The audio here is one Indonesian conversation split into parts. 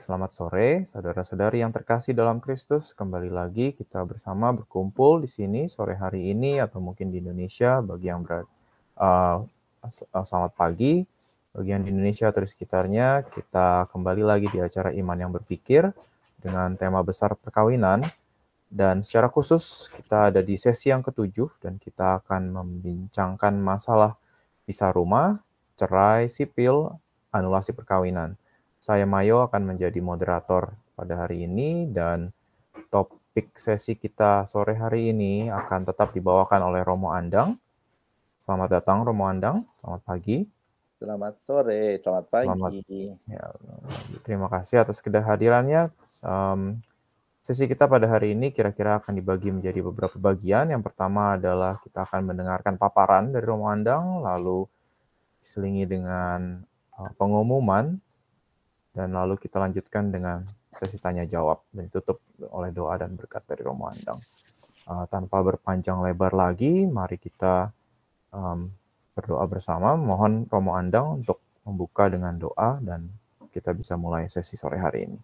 selamat sore saudara-saudari yang terkasih dalam Kristus. Kembali lagi kita bersama berkumpul di sini sore hari ini atau mungkin di Indonesia bagi yang berat uh, uh, selamat pagi. Bagi yang di Indonesia atau di sekitarnya, kita kembali lagi di acara Iman yang Berpikir dengan tema besar perkawinan. Dan secara khusus kita ada di sesi yang ketujuh dan kita akan membincangkan masalah pisah rumah, cerai, sipil, anulasi perkawinan. Saya Mayo akan menjadi moderator pada hari ini dan topik sesi kita sore hari ini akan tetap dibawakan oleh Romo Andang. Selamat datang Romo Andang, selamat pagi. Selamat sore, selamat pagi. Selamat, ya, terima kasih atas kehadirannya. Um, sesi kita pada hari ini kira-kira akan dibagi menjadi beberapa bagian. Yang pertama adalah kita akan mendengarkan paparan dari Romo Andang, lalu diselingi dengan eh, pengumuman dan lalu kita lanjutkan dengan sesi tanya jawab dan ditutup oleh doa dan berkat dari Romo Andang. Uh, tanpa berpanjang lebar lagi, mari kita um, berdoa bersama. Mohon Romo Andang untuk membuka dengan doa dan kita bisa mulai sesi sore hari ini.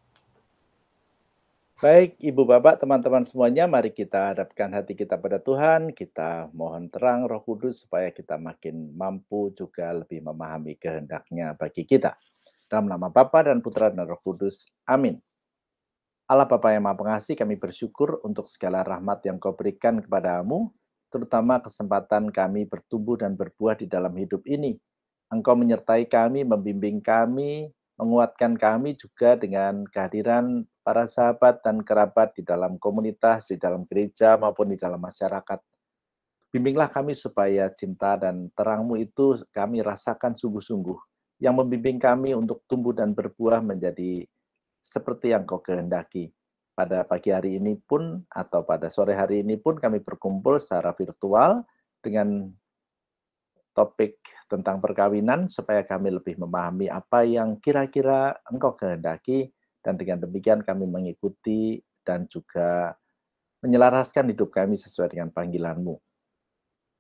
Baik, Ibu Bapak, teman-teman semuanya, mari kita hadapkan hati kita pada Tuhan. Kita mohon terang Roh Kudus supaya kita makin mampu juga lebih memahami kehendaknya bagi kita. Dalam nama Bapa dan Putra dan Roh Kudus. Amin. Allah Bapa yang Maha Pengasih, kami bersyukur untuk segala rahmat yang kau berikan kepadamu, terutama kesempatan kami bertumbuh dan berbuah di dalam hidup ini. Engkau menyertai kami, membimbing kami, menguatkan kami juga dengan kehadiran para sahabat dan kerabat di dalam komunitas, di dalam gereja maupun di dalam masyarakat. Bimbinglah kami supaya cinta dan terangmu itu kami rasakan sungguh-sungguh yang membimbing kami untuk tumbuh dan berbuah menjadi seperti yang kau kehendaki. Pada pagi hari ini pun atau pada sore hari ini pun kami berkumpul secara virtual dengan topik tentang perkawinan supaya kami lebih memahami apa yang kira-kira engkau kehendaki dan dengan demikian kami mengikuti dan juga menyelaraskan hidup kami sesuai dengan panggilanmu.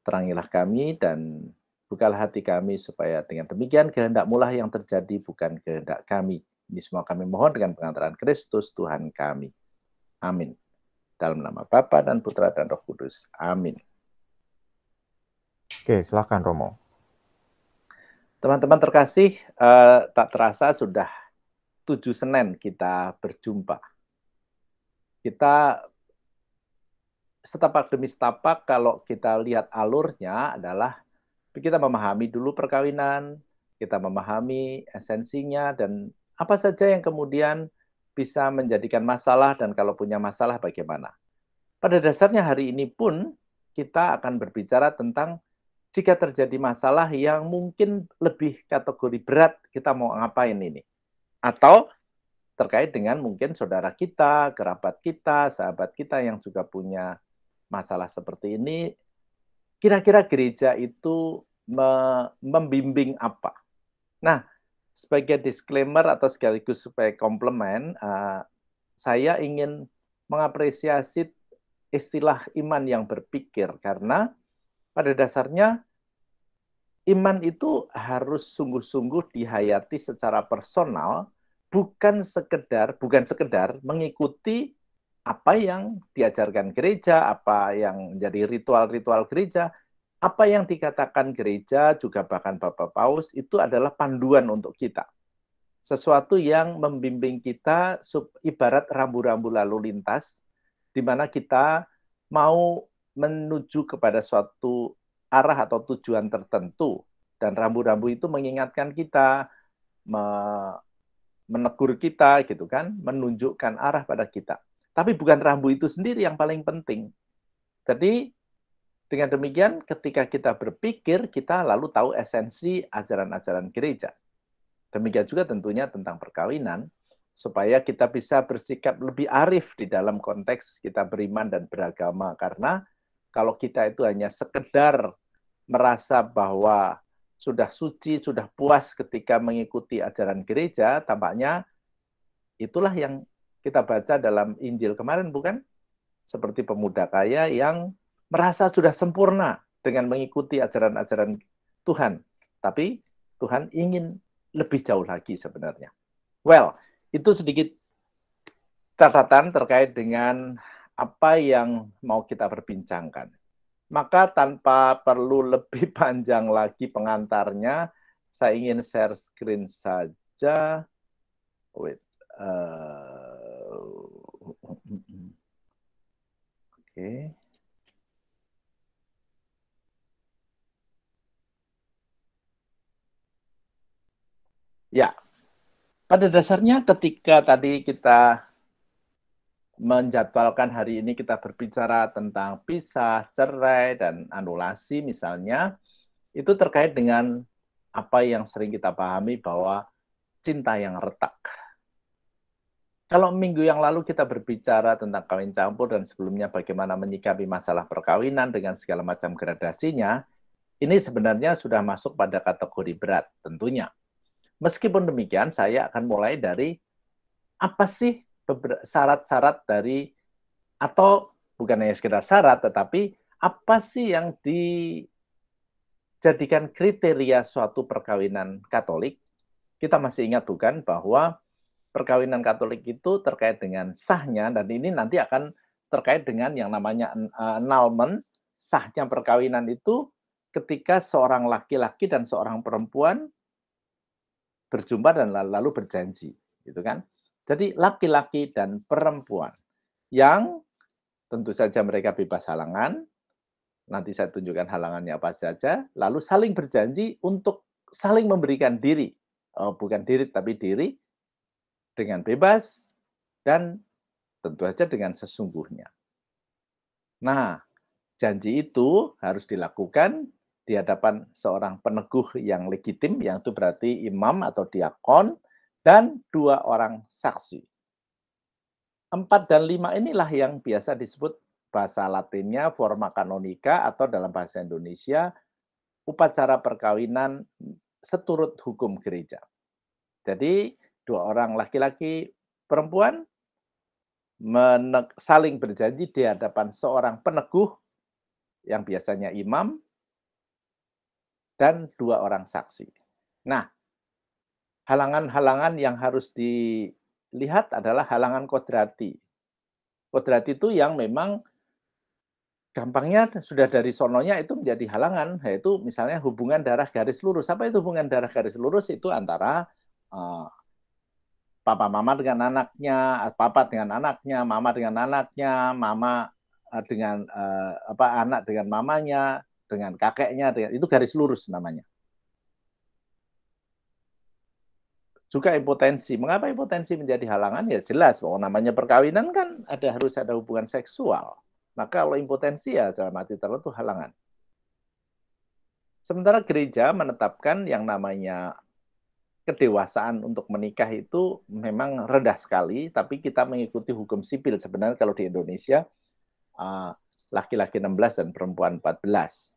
Terangilah kami dan Bukalah hati kami supaya dengan demikian kehendak mulah yang terjadi bukan kehendak kami. Ini semua kami mohon dengan pengantaran Kristus Tuhan kami. Amin. Dalam nama Bapa dan Putra dan Roh Kudus. Amin. Oke, silakan Romo. Teman-teman terkasih, eh, tak terasa sudah tujuh Senin kita berjumpa. Kita setapak demi setapak kalau kita lihat alurnya adalah kita memahami dulu perkawinan, kita memahami esensinya dan apa saja yang kemudian bisa menjadikan masalah dan kalau punya masalah bagaimana. Pada dasarnya hari ini pun kita akan berbicara tentang jika terjadi masalah yang mungkin lebih kategori berat, kita mau ngapain ini? Atau terkait dengan mungkin saudara kita, kerabat kita, sahabat kita yang juga punya masalah seperti ini, kira-kira gereja itu membimbing apa? Nah, sebagai disclaimer atau sekaligus supaya komplement, eh, saya ingin mengapresiasi istilah iman yang berpikir karena pada dasarnya iman itu harus sungguh-sungguh dihayati secara personal bukan sekedar bukan sekedar mengikuti apa yang diajarkan gereja, apa yang menjadi ritual-ritual gereja, apa yang dikatakan gereja juga bahkan Bapak Paus itu adalah panduan untuk kita. Sesuatu yang membimbing kita sub, ibarat rambu-rambu lalu lintas di mana kita mau menuju kepada suatu arah atau tujuan tertentu dan rambu-rambu itu mengingatkan kita menegur kita gitu kan, menunjukkan arah pada kita. Tapi bukan rambu itu sendiri yang paling penting. Jadi dengan demikian ketika kita berpikir, kita lalu tahu esensi ajaran-ajaran gereja. Demikian juga tentunya tentang perkawinan, supaya kita bisa bersikap lebih arif di dalam konteks kita beriman dan beragama. Karena kalau kita itu hanya sekedar merasa bahwa sudah suci, sudah puas ketika mengikuti ajaran gereja, tampaknya itulah yang kita baca dalam Injil kemarin bukan? Seperti pemuda kaya yang merasa sudah sempurna dengan mengikuti ajaran-ajaran Tuhan. Tapi Tuhan ingin lebih jauh lagi sebenarnya. Well, itu sedikit catatan terkait dengan apa yang mau kita perbincangkan. Maka tanpa perlu lebih panjang lagi pengantarnya, saya ingin share screen saja. Wait, uh, Oke. Ya, pada dasarnya ketika tadi kita menjadwalkan hari ini kita berbicara tentang pisah, cerai, dan anulasi misalnya, itu terkait dengan apa yang sering kita pahami bahwa cinta yang retak. Kalau minggu yang lalu kita berbicara tentang kawin campur dan sebelumnya bagaimana menyikapi masalah perkawinan dengan segala macam gradasinya, ini sebenarnya sudah masuk pada kategori berat tentunya. Meskipun demikian, saya akan mulai dari apa sih syarat-syarat dari atau bukan hanya sekedar syarat, tetapi apa sih yang dijadikan kriteria suatu perkawinan Katolik? Kita masih ingat bukan bahwa perkawinan Katolik itu terkait dengan sahnya dan ini nanti akan terkait dengan yang namanya eh, annulment sahnya perkawinan itu ketika seorang laki-laki dan seorang perempuan berjumpa dan lalu berjanji gitu kan jadi laki-laki dan perempuan yang tentu saja mereka bebas halangan nanti saya tunjukkan halangannya apa saja lalu saling berjanji untuk saling memberikan diri oh, bukan diri tapi diri dengan bebas, dan tentu saja dengan sesungguhnya. Nah, janji itu harus dilakukan di hadapan seorang peneguh yang legitim, yang itu berarti imam atau diakon, dan dua orang saksi. Empat dan lima inilah yang biasa disebut bahasa latinnya forma kanonika atau dalam bahasa Indonesia upacara perkawinan seturut hukum gereja. Jadi dua orang laki-laki perempuan saling berjanji di hadapan seorang peneguh yang biasanya imam dan dua orang saksi. Nah, halangan-halangan yang harus dilihat adalah halangan kodrati. Kodrati itu yang memang gampangnya sudah dari sononya itu menjadi halangan, yaitu misalnya hubungan darah garis lurus. Apa itu hubungan darah garis lurus? Itu antara eh, papa mama dengan anaknya, papa dengan anaknya, mama dengan anaknya, mama eh, dengan uh, apa anak dengan mamanya, dengan kakeknya, dengan, itu garis lurus namanya. Juga impotensi. Mengapa impotensi menjadi halangan? Ya jelas bahwa oh, namanya perkawinan kan ada harus ada hubungan seksual. Maka nah, kalau impotensi ya dalam mati tertentu halangan. Sementara gereja menetapkan yang namanya kedewasaan untuk menikah itu memang rendah sekali, tapi kita mengikuti hukum sipil sebenarnya kalau di Indonesia ah, laki-laki 16 dan perempuan 14.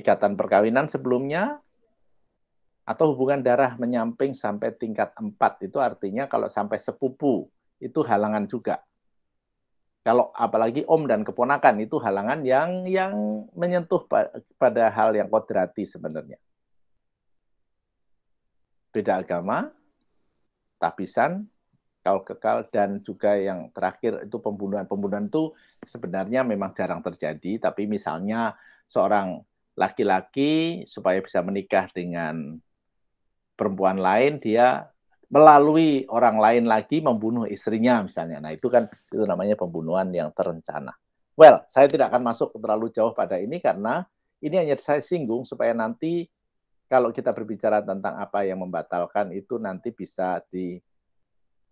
Ikatan perkawinan sebelumnya atau hubungan darah menyamping sampai tingkat 4 itu artinya kalau sampai sepupu itu halangan juga. Kalau apalagi om dan keponakan itu halangan yang yang menyentuh pada hal yang kodrati sebenarnya beda agama, tapisan, kau kekal dan juga yang terakhir itu pembunuhan. Pembunuhan itu sebenarnya memang jarang terjadi, tapi misalnya seorang laki-laki supaya bisa menikah dengan perempuan lain dia melalui orang lain lagi membunuh istrinya misalnya. Nah, itu kan itu namanya pembunuhan yang terencana. Well, saya tidak akan masuk terlalu jauh pada ini karena ini hanya saya singgung supaya nanti kalau kita berbicara tentang apa yang membatalkan itu nanti bisa di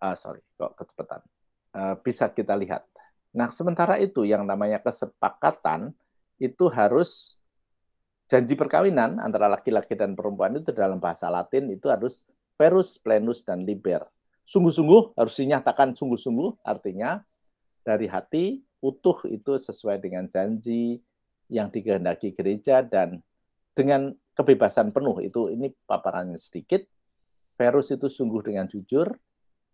uh, sorry kok kecepatan uh, bisa kita lihat. Nah sementara itu yang namanya kesepakatan itu harus janji perkawinan antara laki-laki dan perempuan itu dalam bahasa Latin itu harus perus plenus dan liber. Sungguh-sungguh harus dinyatakan sungguh-sungguh artinya dari hati utuh itu sesuai dengan janji yang dikehendaki gereja dan dengan kebebasan penuh itu ini paparannya sedikit. Verus itu sungguh dengan jujur,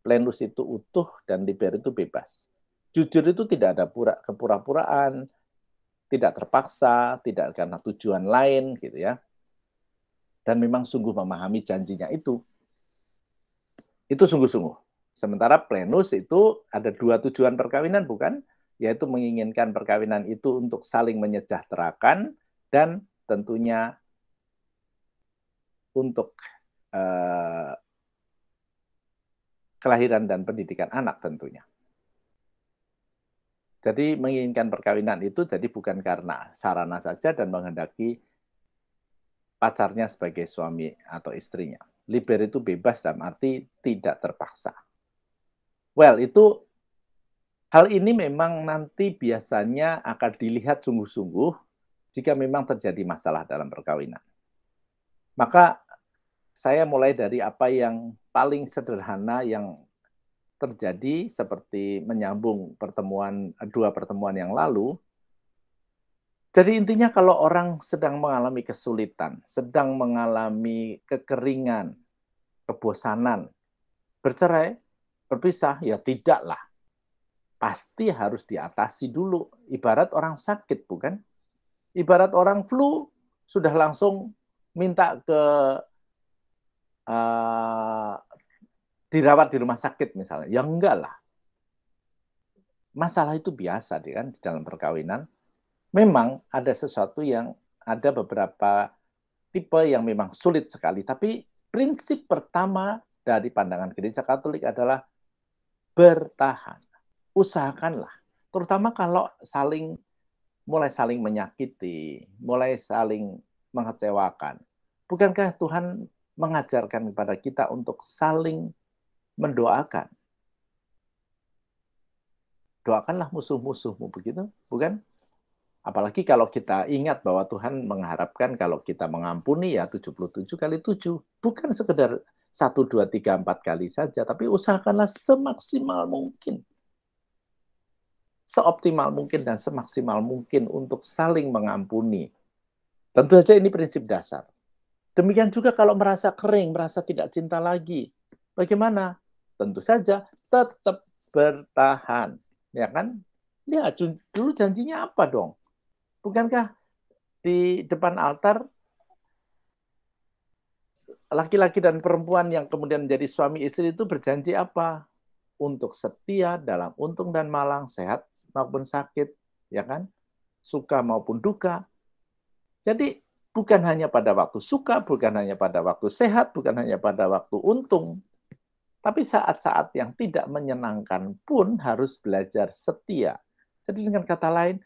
plenus itu utuh dan liber itu bebas. Jujur itu tidak ada pura kepura-puraan, tidak terpaksa, tidak karena tujuan lain gitu ya. Dan memang sungguh memahami janjinya itu. Itu sungguh-sungguh. Sementara plenus itu ada dua tujuan perkawinan bukan? Yaitu menginginkan perkawinan itu untuk saling menyejahterakan dan tentunya untuk eh, kelahiran dan pendidikan anak tentunya. Jadi menginginkan perkawinan itu jadi bukan karena sarana saja dan menghendaki pacarnya sebagai suami atau istrinya. Liber itu bebas dan arti tidak terpaksa. Well, itu hal ini memang nanti biasanya akan dilihat sungguh-sungguh jika memang terjadi masalah dalam perkawinan. Maka saya mulai dari apa yang paling sederhana yang terjadi seperti menyambung pertemuan dua pertemuan yang lalu. Jadi intinya kalau orang sedang mengalami kesulitan, sedang mengalami kekeringan, kebosanan, bercerai, berpisah, ya tidaklah. Pasti harus diatasi dulu. Ibarat orang sakit, bukan? Ibarat orang flu, sudah langsung minta ke uh, dirawat di rumah sakit misalnya. Ya enggak lah. Masalah itu biasa di kan di dalam perkawinan. Memang ada sesuatu yang ada beberapa tipe yang memang sulit sekali, tapi prinsip pertama dari pandangan gereja Katolik adalah bertahan. Usahakanlah, terutama kalau saling mulai saling menyakiti, mulai saling mengecewakan. Bukankah Tuhan mengajarkan kepada kita untuk saling mendoakan. Doakanlah musuh-musuhmu begitu, bukan? Apalagi kalau kita ingat bahwa Tuhan mengharapkan kalau kita mengampuni ya 77 kali 7. Bukan sekedar 1, 2, 3, 4 kali saja, tapi usahakanlah semaksimal mungkin. Seoptimal mungkin dan semaksimal mungkin untuk saling mengampuni. Tentu saja ini prinsip dasar. Demikian juga kalau merasa kering, merasa tidak cinta lagi. Bagaimana? Tentu saja tetap bertahan, ya kan? Lihat ya, dulu janjinya apa dong? Bukankah di depan altar laki-laki dan perempuan yang kemudian menjadi suami istri itu berjanji apa? Untuk setia dalam untung dan malang, sehat maupun sakit, ya kan? Suka maupun duka. Jadi bukan hanya pada waktu suka, bukan hanya pada waktu sehat, bukan hanya pada waktu untung, tapi saat-saat yang tidak menyenangkan pun harus belajar setia. Jadi dengan kata lain,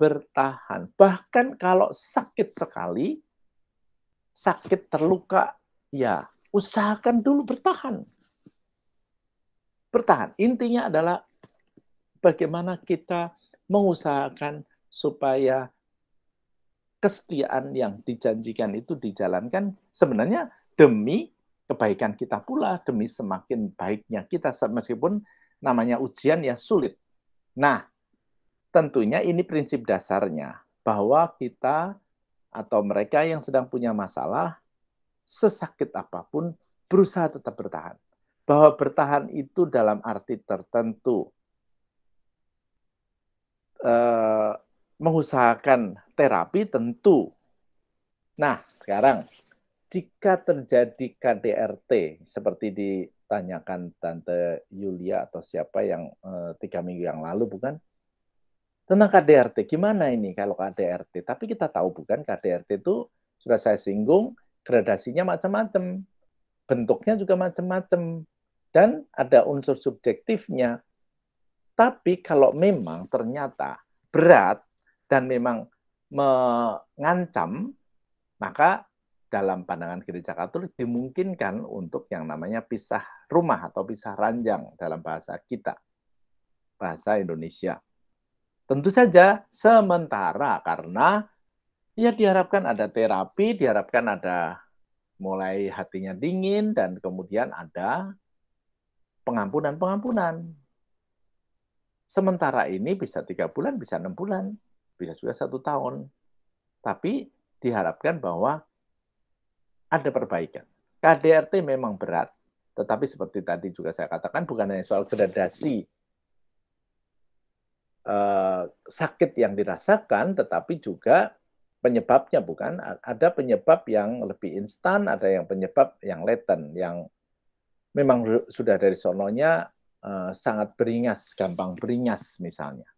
bertahan. Bahkan kalau sakit sekali, sakit terluka, ya usahakan dulu bertahan. Bertahan. Intinya adalah bagaimana kita mengusahakan supaya kesetiaan yang dijanjikan itu dijalankan sebenarnya demi kebaikan kita pula, demi semakin baiknya kita meskipun namanya ujian ya sulit. Nah, tentunya ini prinsip dasarnya bahwa kita atau mereka yang sedang punya masalah sesakit apapun berusaha tetap bertahan. Bahwa bertahan itu dalam arti tertentu eh, mengusahakan terapi tentu. Nah, sekarang jika terjadi KDRT seperti ditanyakan Tante Yulia atau siapa yang eh, tiga minggu yang lalu bukan tentang KDRT gimana ini kalau KDRT tapi kita tahu bukan KDRT itu sudah saya singgung gradasinya macam-macam bentuknya juga macam-macam dan ada unsur subjektifnya tapi kalau memang ternyata berat dan memang mengancam, maka dalam pandangan gereja Katolik dimungkinkan untuk yang namanya pisah rumah atau pisah ranjang dalam bahasa kita, bahasa Indonesia. Tentu saja sementara karena ya diharapkan ada terapi, diharapkan ada mulai hatinya dingin dan kemudian ada pengampunan-pengampunan. Sementara ini bisa tiga bulan, bisa enam bulan, bisa juga satu tahun. Tapi diharapkan bahwa ada perbaikan. KDRT memang berat, tetapi seperti tadi juga saya katakan bukan hanya soal gradasi eh, sakit yang dirasakan, tetapi juga penyebabnya bukan ada penyebab yang lebih instan, ada yang penyebab yang laten, yang memang sudah dari sononya eh, sangat beringas, gampang beringas misalnya.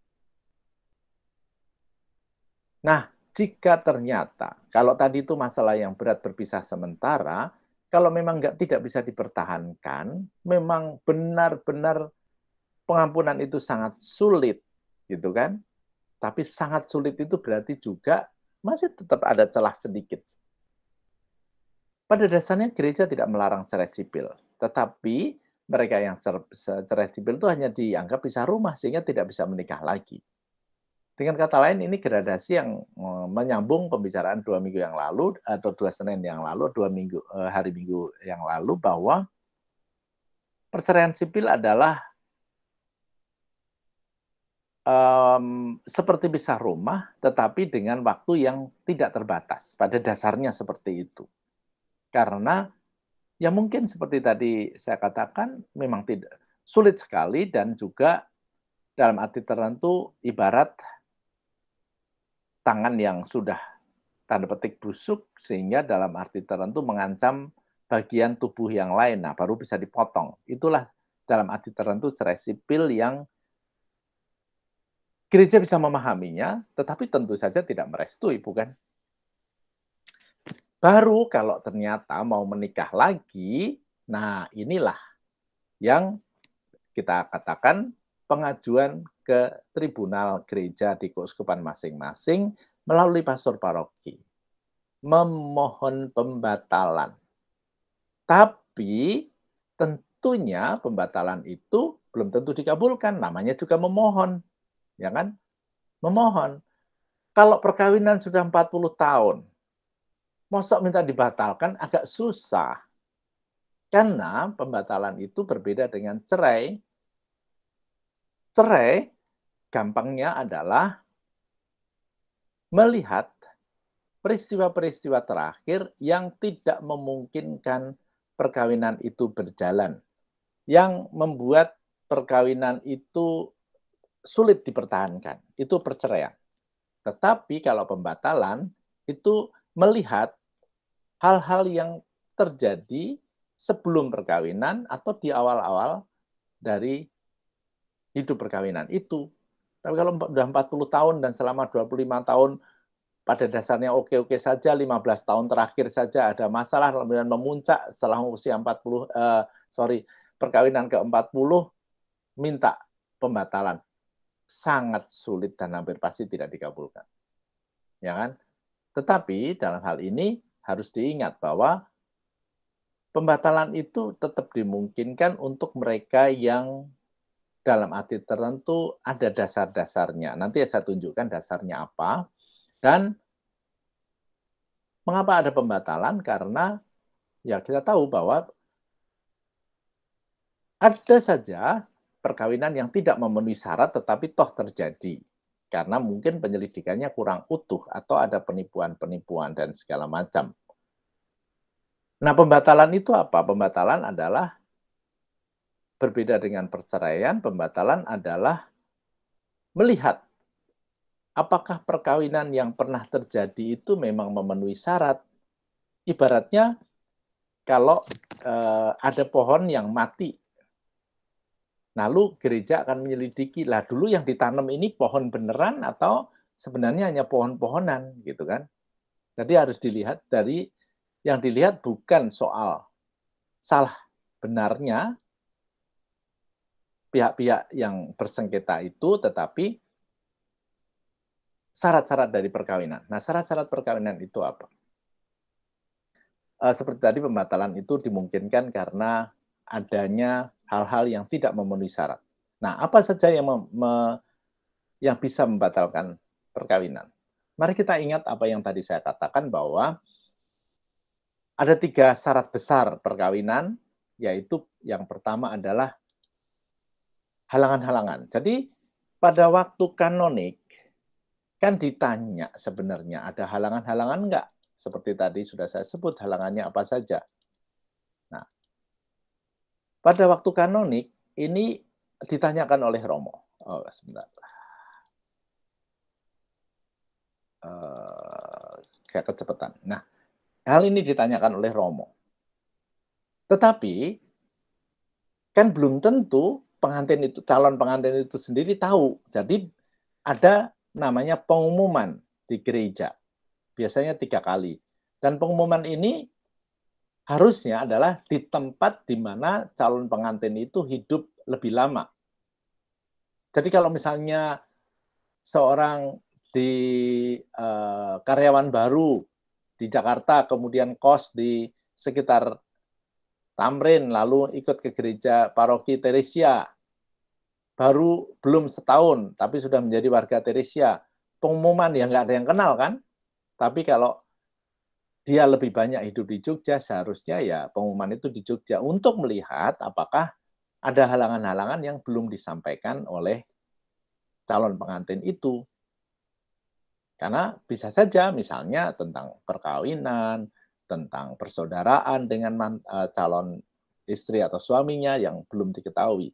Nah, jika ternyata kalau tadi itu masalah yang berat berpisah sementara, kalau memang nggak tidak bisa dipertahankan, memang benar-benar pengampunan itu sangat sulit, gitu kan? Tapi sangat sulit itu berarti juga masih tetap ada celah sedikit. Pada dasarnya gereja tidak melarang cerai sipil, tetapi mereka yang cerai sipil itu hanya dianggap pisah rumah sehingga tidak bisa menikah lagi. Dengan kata lain, ini gradasi yang eh, menyambung pembicaraan dua minggu yang lalu atau dua Senin yang lalu, dua minggu eh, hari Minggu yang lalu bahwa perceraian sipil adalah um, seperti bisa rumah, tetapi dengan waktu yang tidak terbatas. Pada dasarnya seperti itu, karena ya mungkin seperti tadi saya katakan, memang tidak sulit sekali dan juga dalam arti tertentu ibarat tangan yang sudah tanda petik busuk sehingga dalam arti tertentu mengancam bagian tubuh yang lain. Nah, baru bisa dipotong. Itulah dalam arti tertentu cerai sipil yang gereja bisa memahaminya, tetapi tentu saja tidak merestui, bukan? Baru kalau ternyata mau menikah lagi, nah inilah yang kita katakan pengajuan ke tribunal gereja di keuskupan masing-masing melalui pastor paroki memohon pembatalan. Tapi tentunya pembatalan itu belum tentu dikabulkan, namanya juga memohon. Ya kan? Memohon. Kalau perkawinan sudah 40 tahun, mosok minta dibatalkan agak susah. Karena pembatalan itu berbeda dengan cerai Cerai gampangnya adalah melihat peristiwa-peristiwa terakhir yang tidak memungkinkan perkawinan itu berjalan, yang membuat perkawinan itu sulit dipertahankan. Itu perceraian. Tetapi kalau pembatalan itu melihat hal-hal yang terjadi sebelum perkawinan atau di awal-awal dari hidup perkawinan itu. Tapi kalau sudah 40 tahun dan selama 25 tahun pada dasarnya oke-oke saja, 15 tahun terakhir saja ada masalah, kemudian memuncak setelah usia 40, eh, sorry, perkawinan ke-40, minta pembatalan. Sangat sulit dan hampir pasti tidak dikabulkan. Ya kan? Tetapi dalam hal ini harus diingat bahwa pembatalan itu tetap dimungkinkan untuk mereka yang dalam arti tertentu ada dasar-dasarnya. Nanti saya tunjukkan dasarnya apa. Dan mengapa ada pembatalan? Karena ya kita tahu bahwa ada saja perkawinan yang tidak memenuhi syarat tetapi toh terjadi. Karena mungkin penyelidikannya kurang utuh atau ada penipuan-penipuan dan segala macam. Nah, pembatalan itu apa? Pembatalan adalah Berbeda dengan perceraian, pembatalan adalah melihat apakah perkawinan yang pernah terjadi itu memang memenuhi syarat. Ibaratnya kalau eh, ada pohon yang mati, lalu gereja akan menyelidiki lah dulu yang ditanam ini pohon beneran atau sebenarnya hanya pohon-pohonan gitu kan. Jadi harus dilihat dari yang dilihat bukan soal salah benarnya pihak-pihak yang bersengketa itu, tetapi syarat-syarat dari perkawinan. Nah, syarat-syarat perkawinan itu apa? Eh, seperti tadi pembatalan itu dimungkinkan karena adanya hal-hal yang tidak memenuhi syarat. Nah, apa saja yang me, yang bisa membatalkan perkawinan? Mari kita ingat apa yang tadi saya katakan bahwa ada tiga syarat besar perkawinan, yaitu yang pertama adalah halangan-halangan. Jadi pada waktu kanonik kan ditanya sebenarnya ada halangan-halangan enggak? Seperti tadi sudah saya sebut halangannya apa saja. Nah, pada waktu kanonik ini ditanyakan oleh Romo. Oh, sebentar. Eh, kayak kecepatan. Nah, hal ini ditanyakan oleh Romo. Tetapi kan belum tentu pengantin itu calon pengantin itu sendiri tahu. Jadi ada namanya pengumuman di gereja. Biasanya tiga kali. Dan pengumuman ini harusnya adalah di tempat di mana calon pengantin itu hidup lebih lama. Jadi kalau misalnya seorang di uh, karyawan baru di Jakarta kemudian kos di sekitar Tamrin lalu ikut ke gereja paroki Teresia baru belum setahun, tapi sudah menjadi warga Teresia. Pengumuman yang nggak ada yang kenal kan? Tapi kalau dia lebih banyak hidup di Jogja, seharusnya ya pengumuman itu di Jogja untuk melihat apakah ada halangan-halangan yang belum disampaikan oleh calon pengantin itu. Karena bisa saja misalnya tentang perkawinan, tentang persaudaraan dengan eh, calon istri atau suaminya yang belum diketahui.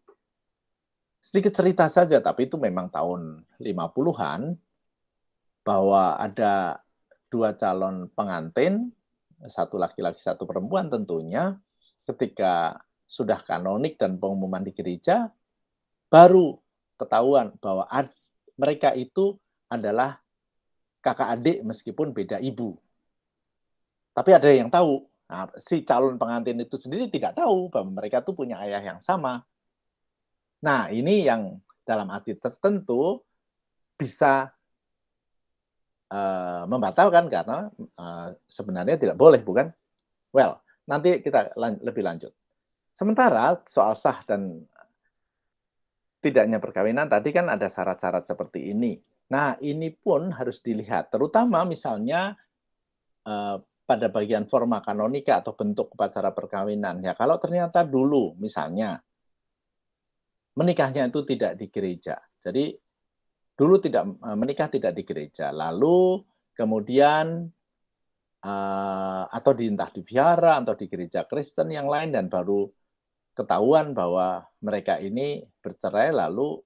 Sedikit cerita saja, tapi itu memang tahun 50-an, bahwa ada dua calon pengantin, satu laki-laki, satu perempuan tentunya, ketika sudah kanonik dan pengumuman di gereja, baru ketahuan bahwa ad, mereka itu adalah kakak adik meskipun beda ibu. Tapi ada yang tahu. Nah, si calon pengantin itu sendiri tidak tahu bahwa mereka tuh punya ayah yang sama. Nah, ini yang dalam arti tertentu bisa uh, membatalkan karena uh, sebenarnya tidak boleh, bukan? Well, nanti kita lan lebih lanjut. Sementara soal sah dan tidaknya perkawinan tadi kan ada syarat-syarat seperti ini. Nah, ini pun harus dilihat, terutama misalnya uh, pada bagian forma kanonika atau bentuk upacara perkawinan. Ya, kalau ternyata dulu misalnya menikahnya itu tidak di gereja. Jadi dulu tidak e, menikah tidak di gereja, lalu kemudian uh, atau diintah di biara atau di gereja Kristen yang lain dan baru ketahuan bahwa mereka ini bercerai lalu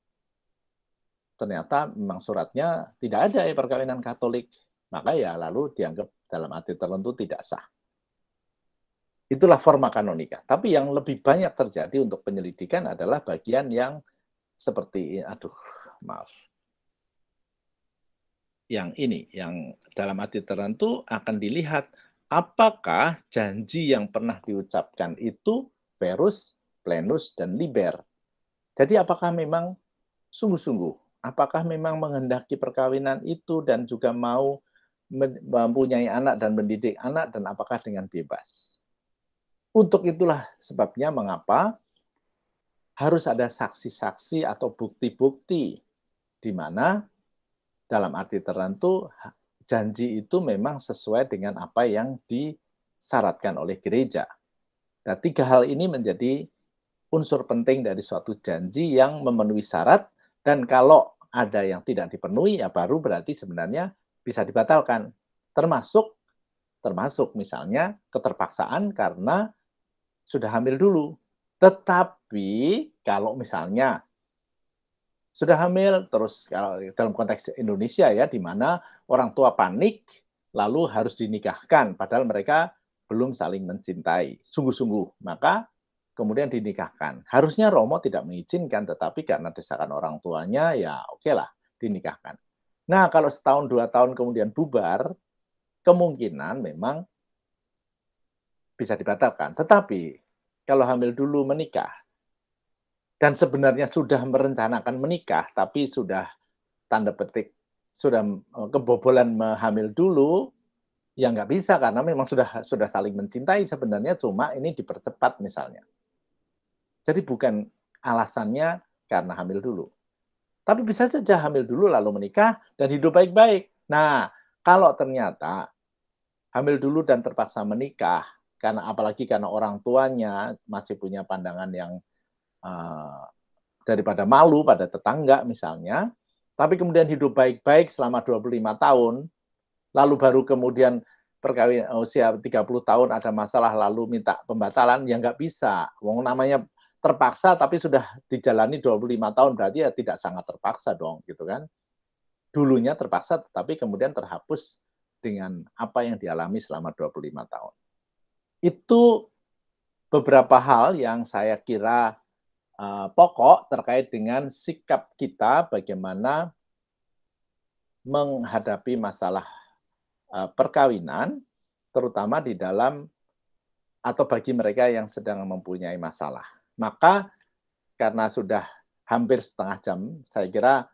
ternyata memang suratnya tidak ada ya perkawinan Katolik. Maka ya lalu dianggap dalam arti tertentu tidak sah. Itulah forma kanonika. Tapi yang lebih banyak terjadi untuk penyelidikan adalah bagian yang seperti aduh, maaf. Yang ini, yang dalam arti tertentu akan dilihat apakah janji yang pernah diucapkan itu verus, plenus, dan liber. Jadi apakah memang sungguh-sungguh? Apakah memang menghendaki perkawinan itu dan juga mau mempunyai anak dan mendidik anak dan apakah dengan bebas? Untuk itulah sebabnya mengapa harus ada saksi-saksi atau bukti-bukti di mana dalam arti tertentu janji itu memang sesuai dengan apa yang disaratkan oleh gereja. Nah, tiga hal ini menjadi unsur penting dari suatu janji yang memenuhi syarat dan kalau ada yang tidak dipenuhi ya baru berarti sebenarnya bisa dibatalkan. Termasuk termasuk misalnya keterpaksaan karena sudah hamil dulu. Tetapi kalau misalnya sudah hamil terus kalau dalam konteks Indonesia ya di mana orang tua panik lalu harus dinikahkan padahal mereka belum saling mencintai sungguh-sungguh maka kemudian dinikahkan harusnya Romo tidak mengizinkan tetapi karena desakan orang tuanya ya oke lah dinikahkan nah kalau setahun dua tahun kemudian bubar kemungkinan memang bisa dibatalkan. Tetapi kalau hamil dulu menikah dan sebenarnya sudah merencanakan menikah tapi sudah tanda petik sudah eh, kebobolan hamil dulu ya nggak bisa karena memang sudah sudah saling mencintai sebenarnya cuma ini dipercepat misalnya jadi bukan alasannya karena hamil dulu tapi bisa saja hamil dulu lalu menikah dan hidup baik-baik nah kalau ternyata hamil dulu dan terpaksa menikah karena apalagi karena orang tuanya masih punya pandangan yang uh, daripada malu pada tetangga misalnya, tapi kemudian hidup baik-baik selama 25 tahun, lalu baru kemudian perkawinan eh, usia 30 tahun ada masalah lalu minta pembatalan yang nggak bisa. Wong namanya terpaksa tapi sudah dijalani 25 tahun berarti ya tidak sangat terpaksa dong gitu kan. Dulunya terpaksa tapi kemudian terhapus dengan apa yang dialami selama 25 tahun itu beberapa hal yang saya kira uh, pokok terkait dengan sikap kita bagaimana menghadapi masalah uh, perkawinan, terutama di dalam atau bagi mereka yang sedang mempunyai masalah. Maka karena sudah hampir setengah jam, saya kira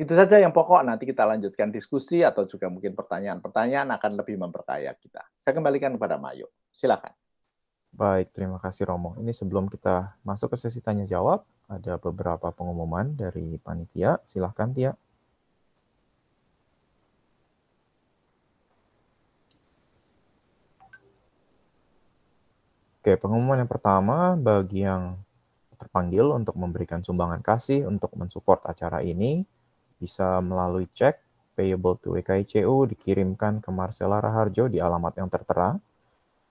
itu saja yang pokok. Nanti kita lanjutkan diskusi atau juga mungkin pertanyaan-pertanyaan akan lebih memperkaya kita. Saya kembalikan kepada Mayo. Silakan. Baik, terima kasih Romo. Ini sebelum kita masuk ke sesi tanya jawab, ada beberapa pengumuman dari panitia. Silahkan Tia. Oke, pengumuman yang pertama bagi yang terpanggil untuk memberikan sumbangan kasih untuk mensupport acara ini bisa melalui cek payable to WKICU e dikirimkan ke Marcela Raharjo di alamat yang tertera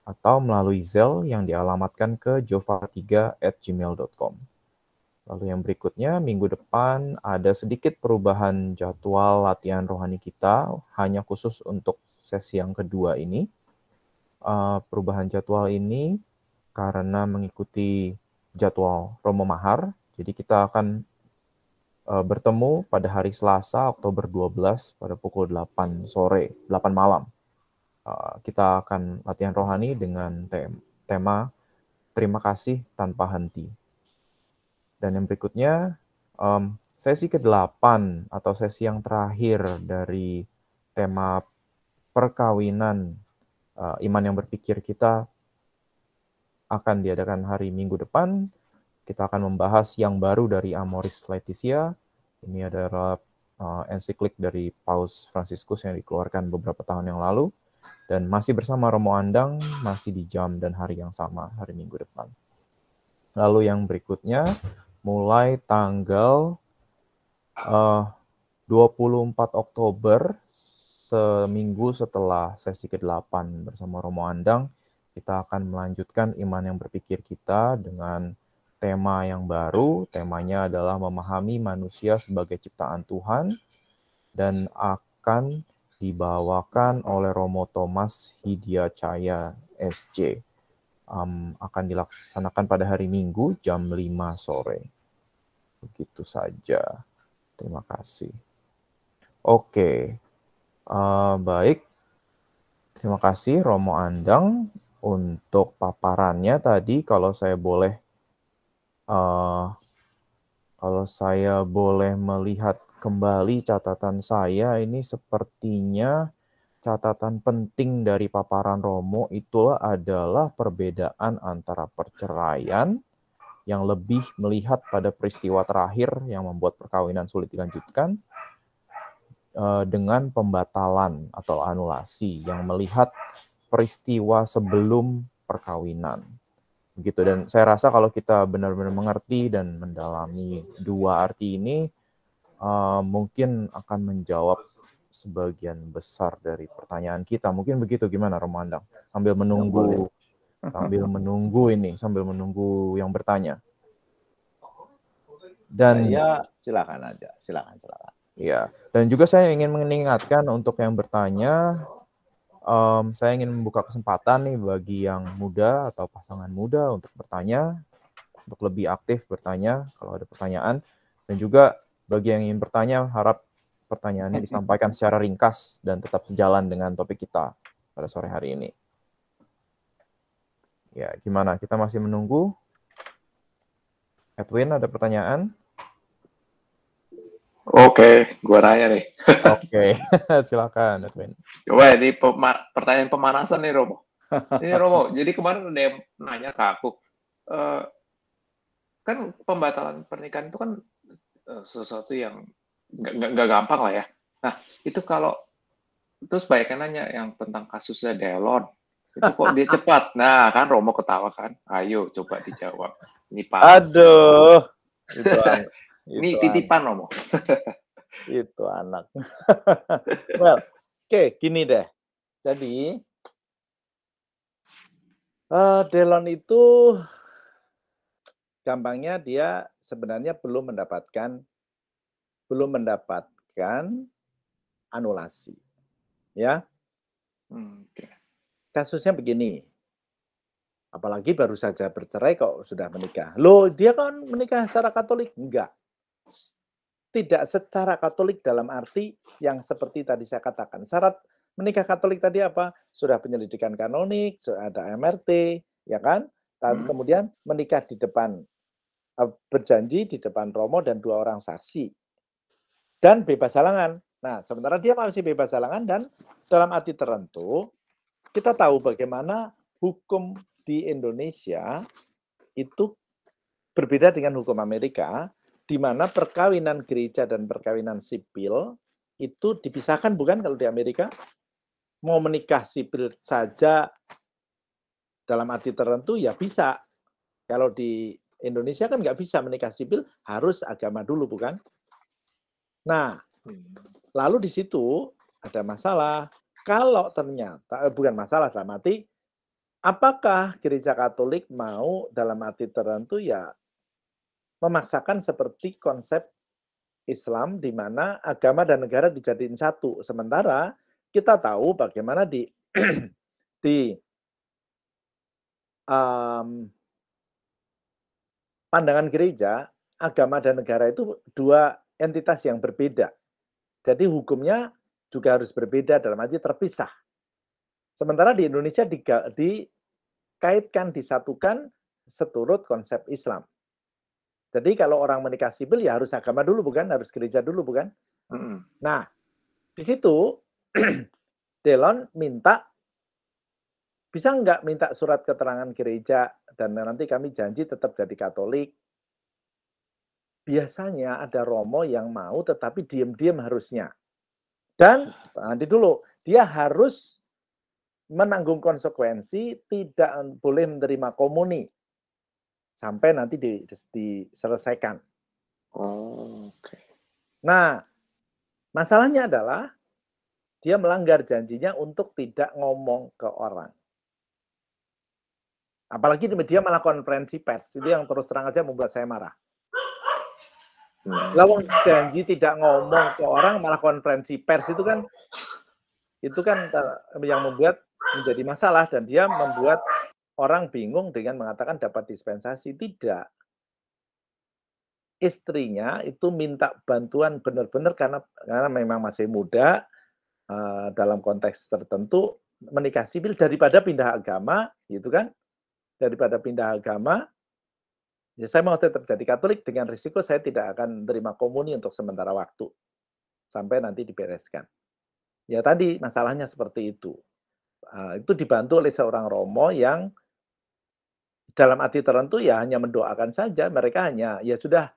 atau melalui Zelle yang dialamatkan ke jova3@gmail.com. Lalu yang berikutnya, minggu depan ada sedikit perubahan jadwal latihan rohani kita, hanya khusus untuk sesi yang kedua ini. Uh, perubahan jadwal ini karena mengikuti jadwal Romo Mahar, jadi kita akan uh, bertemu pada hari Selasa, Oktober 12 pada pukul 8 sore, 8 malam. Eh, kita akan latihan rohani dengan tema terima kasih tanpa henti. Dan yang berikutnya, um, sesi ke-8 atau sesi yang terakhir dari tema perkawinan uh, iman yang berpikir kita akan diadakan hari Minggu depan. Kita akan membahas yang baru dari Amoris Laetitia. Ini adalah uh, ensiklik dari Paus Franciscus yang dikeluarkan beberapa tahun yang lalu. Dan masih bersama Romo Andang, masih di jam dan hari yang sama, hari minggu depan. Lalu yang berikutnya, mulai tanggal eh, uh, 24 Oktober, seminggu setelah sesi ke-8 bersama Romo Andang, kita akan melanjutkan iman yang berpikir kita dengan tema yang baru. Temanya adalah memahami manusia sebagai ciptaan Tuhan dan akan dibawakan oleh Romo Thomas Caya SJ. Um, akan dilaksanakan pada hari Minggu jam 5 sore. Begitu saja. Terima kasih. Oke, uh, baik. Terima kasih Romo Andang untuk paparannya tadi. Kalau saya boleh, uh, kalau saya boleh melihat kembali catatan saya ini sepertinya catatan penting dari paparan Romo itulah adalah perbedaan antara perceraian yang lebih melihat pada peristiwa terakhir yang membuat perkawinan sulit dilanjutkan eh, dengan pembatalan atau anulasi yang melihat peristiwa sebelum perkawinan. Begitu dan saya rasa kalau kita benar-benar mengerti dan mendalami dua arti ini Eh, mungkin akan menjawab sebagian besar dari pertanyaan kita. Mungkin begitu gimana Romandang? Sambil menunggu sambil menunggu ini, sambil menunggu yang bertanya. Dan ya silakan aja, silakan silakan. Iya, dan juga saya ingin mengingatkan untuk yang bertanya um, saya ingin membuka kesempatan nih bagi yang muda atau pasangan muda untuk bertanya, untuk lebih aktif bertanya kalau ada pertanyaan dan juga bagi yang ingin bertanya, harap pertanyaannya disampaikan secara ringkas dan tetap sejalan dengan topik kita pada sore hari ini. Ya, gimana? Kita masih menunggu. Edwin, ada pertanyaan? Oke, okay, gua nanya nih. Oke, okay. silakan Edwin. Coba ini pema pertanyaan pemanasan nih Romo. Ini Romo, jadi kemarin ada yang nanya ke aku, Uh, kan pembatalan pernikahan itu kan Eh, sesuatu yang nggak gampang lah ya. Nah, itu kalau terus banyak yang nanya yang tentang kasusnya Delon. Itu kok dia cepat? Nah, kan Romo ketawa kan. Ayo coba dijawab. Ini pan Aduh. Itu Ini titipan Romo. itu anak. well, oke, okay, gini deh. Jadi uh, Delon itu gampangnya dia sebenarnya belum mendapatkan belum mendapatkan anulasi. Ya. Kasusnya begini. Apalagi baru saja bercerai kok sudah menikah. Loh, dia kan menikah secara Katolik? Enggak. Tidak secara Katolik dalam arti yang seperti tadi saya katakan. Syarat menikah Katolik tadi apa? Sudah penyelidikan kanonik, sudah ada MRT, ya kan? Hmm. kemudian menikah di depan Eh, berjanji di depan Romo dan dua orang saksi dan bebas halangan. Nah, sementara dia masih bebas halangan dan dalam arti tertentu kita tahu bagaimana hukum di Indonesia itu berbeda dengan hukum Amerika di mana perkawinan gereja dan perkawinan sipil itu dipisahkan bukan kalau di Amerika mau menikah sipil saja dalam arti tertentu ya bisa kalau di Indonesia kan nggak bisa menikah sipil, harus agama dulu, bukan? Nah, lalu di situ ada masalah. Kalau ternyata, eh, bukan masalah dalam arti, apakah gereja Katolik mau dalam arti tertentu ya memaksakan seperti konsep Islam di mana agama dan negara dijadiin satu. Sementara kita tahu bagaimana di di um, pandangan gereja, agama dan negara itu dua entitas yang berbeda. Jadi hukumnya juga harus berbeda dalam arti terpisah. Sementara di Indonesia dikaitkan, disatukan seturut konsep Islam. Jadi kalau orang menikah sipil ya harus agama dulu bukan, harus gereja dulu bukan. Mm. Nah, di situ Delon minta bisa nggak minta surat keterangan gereja dan nanti kami janji tetap jadi Katolik. Biasanya ada romo yang mau tetapi diam-diam harusnya. Dan nanti dulu, dia harus menanggung konsekuensi, tidak boleh menerima komuni sampai nanti di, diselesaikan. Oh, oke. Okay. Nah, masalahnya adalah dia melanggar janjinya untuk tidak ngomong ke orang. Apalagi media malah konferensi pers, itu yang terus terang aja membuat saya marah. Lawang janji tidak ngomong ke orang malah konferensi pers itu kan itu kan eh, yang membuat menjadi masalah dan dia membuat orang bingung dengan mengatakan dapat dispensasi tidak. Istrinya itu minta bantuan benar-benar karena karena memang masih muda eh, dalam konteks tertentu menikah sipil daripada pindah agama gitu kan daripada pindah agama, ya saya mau tetap jadi Katolik dengan risiko saya tidak akan terima komuni untuk sementara waktu sampai nanti dibereskan. Ya tadi masalahnya seperti itu. Ah, itu dibantu oleh seorang Romo yang dalam arti tertentu ya hanya mendoakan saja. Mereka hanya ya sudah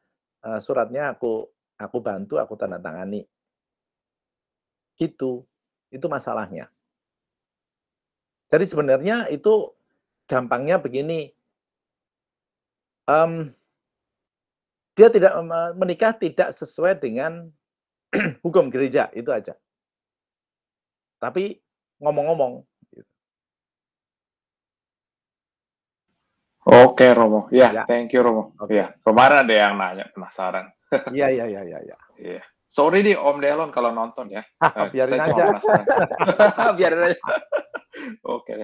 ah, suratnya aku aku bantu, aku tanda tangani. itu Itu masalahnya. Jadi sebenarnya itu gampangnya begini. Um, dia tidak eh, menikah tidak sesuai dengan hukum gereja itu aja. Tapi ngomong-ngomong. Gitu. Oke Romo, ya, ya. thank you Romo. Okay. Ya, kemarin ada yang nanya penasaran. Iya iya iya iya. Iya. iya. Sorry nih Om Delon kalau nonton ya. biarin eh, saya aja. biarin aja. Oke Okay.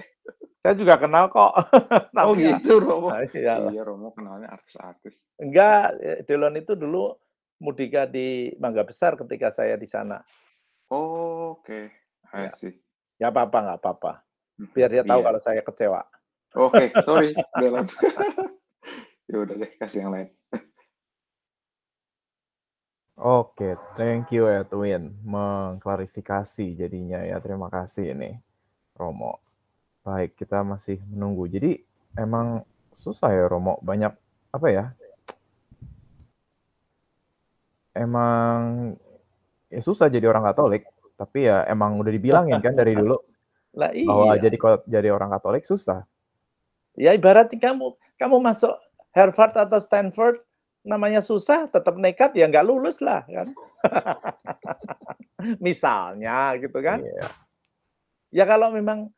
Saya juga kenal kok. oh ya. gitu Romo. Nah, iya Romo kenalnya artis-artis. Enggak, eh, Delon itu dulu mudika di Mangga Besar ketika saya di sana. Oh, Oke, okay. Ya. Ya apa-apa, nggak apa-apa. Hmm, Biar dia tahu iya. kalau saya kecewa. Oke, okay, sorry Delon. Yaudah deh, kasih yang lain. Oke, thank you Edwin ya, mengklarifikasi jadinya ya. Terima kasih ini Romo. Baik, kita masih menunggu. Jadi emang susah ya Romo, banyak apa ya? Emang ya susah jadi orang Katolik, tapi ya emang udah dibilangin kan dari dulu lah, iya. bahwa jadi jadi orang Katolik susah. Ya ibarat kamu kamu masuk Harvard atau Stanford namanya susah tetap nekat ya nggak lulus lah kan. Misalnya gitu kan. Yeah. Ya kalau memang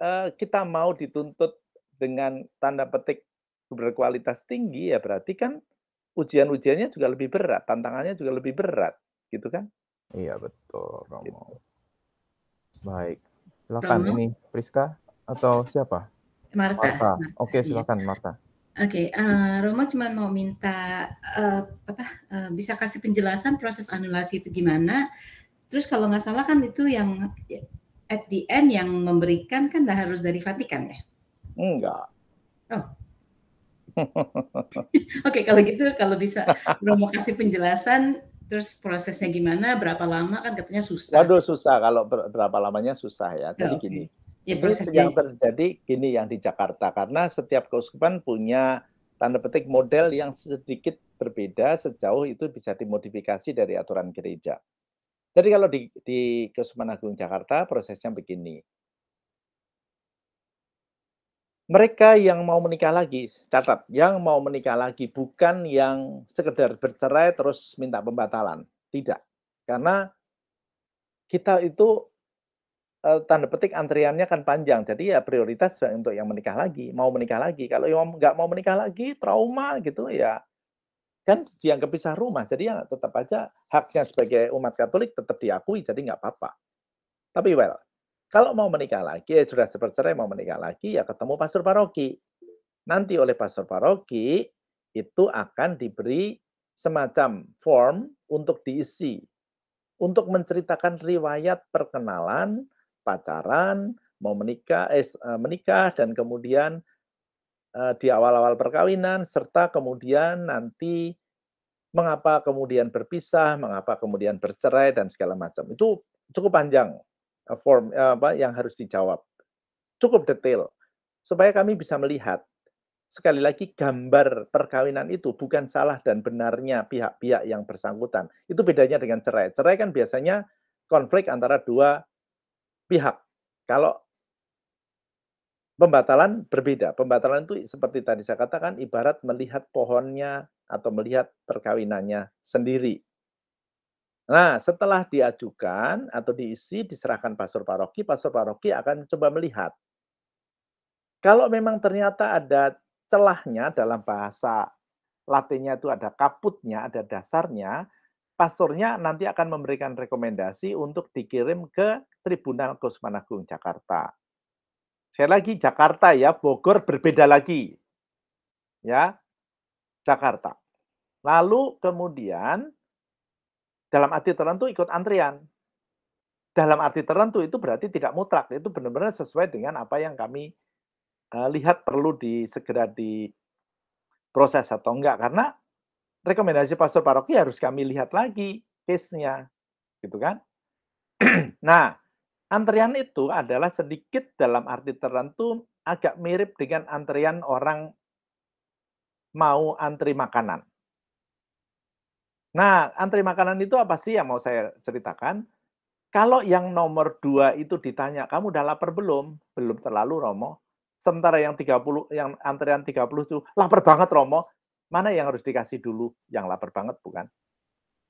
uh, kita mau dituntut dengan tanda petik berkualitas tinggi ya berarti kan ujian-ujiannya juga lebih berat, tantangannya juga lebih berat, gitu kan? Iya betul, Romo. Gitu. Baik, silakan Romo. ini Priska atau siapa? Marta. Marta. oke Oke, iya. silakan Marta. Oke, okay, uh, eh, Romo cuma mau minta uh, apa uh, bisa kasih penjelasan proses anulasi itu gimana? Terus kalau nggak salah kan itu yang at the end yang memberikan kan dah harus dari Vatikan ya? Enggak. Oh. Oke, okay, kalau gitu kalau bisa Romo kasih penjelasan terus prosesnya gimana, berapa lama kan katanya susah. Waduh susah kalau berapa lamanya susah ya. Jadi oh, okay. gini ya, prosesnya. yang terjadi gini yang di Jakarta karena setiap keuskupan punya tanda petik model yang sedikit berbeda sejauh itu bisa dimodifikasi dari aturan gereja. Jadi kalau di, di Keuskupan Agung Jakarta prosesnya begini. Mereka yang mau menikah lagi, catat, yang mau menikah lagi bukan yang sekedar bercerai terus minta pembatalan. Tidak. Karena kita itu Eh, tanda petik antriannya kan panjang. Jadi ya prioritas untuk yang menikah lagi, mau menikah lagi. Kalau yang nggak mau menikah lagi, trauma gitu ya kan yang kepisah rumah. Jadi ya tetap aja haknya sebagai umat Katolik tetap diakui, jadi nggak apa-apa. Tapi well, kalau mau menikah lagi, ya sudah sepercerai mau menikah lagi, ya ketemu pastor paroki. Nanti oleh pastor paroki itu akan diberi semacam form untuk diisi untuk menceritakan riwayat perkenalan pacaran, mau menikah, eh, eh, menikah dan kemudian eh, di awal-awal perkawinan serta kemudian nanti mengapa kemudian berpisah, mengapa kemudian bercerai dan segala macam. Itu cukup panjang eh, form eh, apa yang harus dijawab. Cukup detail supaya kami bisa melihat sekali lagi gambar perkawinan itu bukan salah dan benarnya pihak-pihak yang bersangkutan. Itu bedanya dengan cerai. Cerai kan biasanya konflik antara dua pihak. Kalau pembatalan berbeda. Pembatalan itu seperti tadi saya katakan ibarat melihat pohonnya atau melihat perkawinannya sendiri. Nah, setelah diajukan atau diisi, diserahkan pastor paroki, pastor paroki akan coba melihat. Kalau memang ternyata ada celahnya dalam bahasa latinnya itu ada kaputnya, ada dasarnya, pastornya nanti akan memberikan rekomendasi untuk dikirim ke Tribunal Kusmanagung Jakarta. Saya lagi Jakarta ya, Bogor berbeda lagi. Ya. Jakarta. Lalu kemudian dalam arti tertentu ikut antrian. Dalam arti tertentu itu berarti tidak mutlak, itu benar-benar sesuai dengan apa yang kami uh, lihat perlu di segera di proses atau enggak karena rekomendasi pastor paroki harus kami lihat lagi case-nya, gitu kan? nah, antrian itu adalah sedikit dalam arti tertentu agak mirip dengan antrian orang mau antri makanan. Nah, antri makanan itu apa sih yang mau saya ceritakan? Kalau yang nomor dua itu ditanya, kamu udah lapar belum? Belum terlalu, Romo. Sementara yang 30, yang antrian 30 itu, lapar banget, Romo. Mana yang harus dikasih dulu? Yang lapar banget bukan?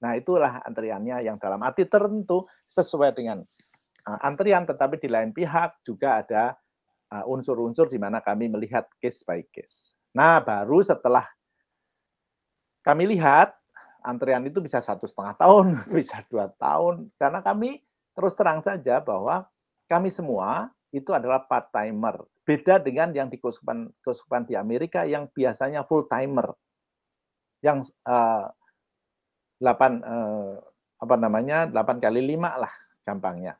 Nah itulah antriannya yang dalam arti tertentu sesuai dengan eh, antrian, tetapi di lain pihak juga ada eh, unsur-unsur di mana kami melihat case by case. Nah baru setelah kami lihat antrian itu bisa satu setengah tahun, bisa dua tahun, karena kami terus terang saja bahwa kami semua itu adalah part timer. Beda dengan yang di kesukupan keuskupan di Amerika yang biasanya full timer yang uh, 8 uh, apa namanya 8 kali 5 lah gampangnya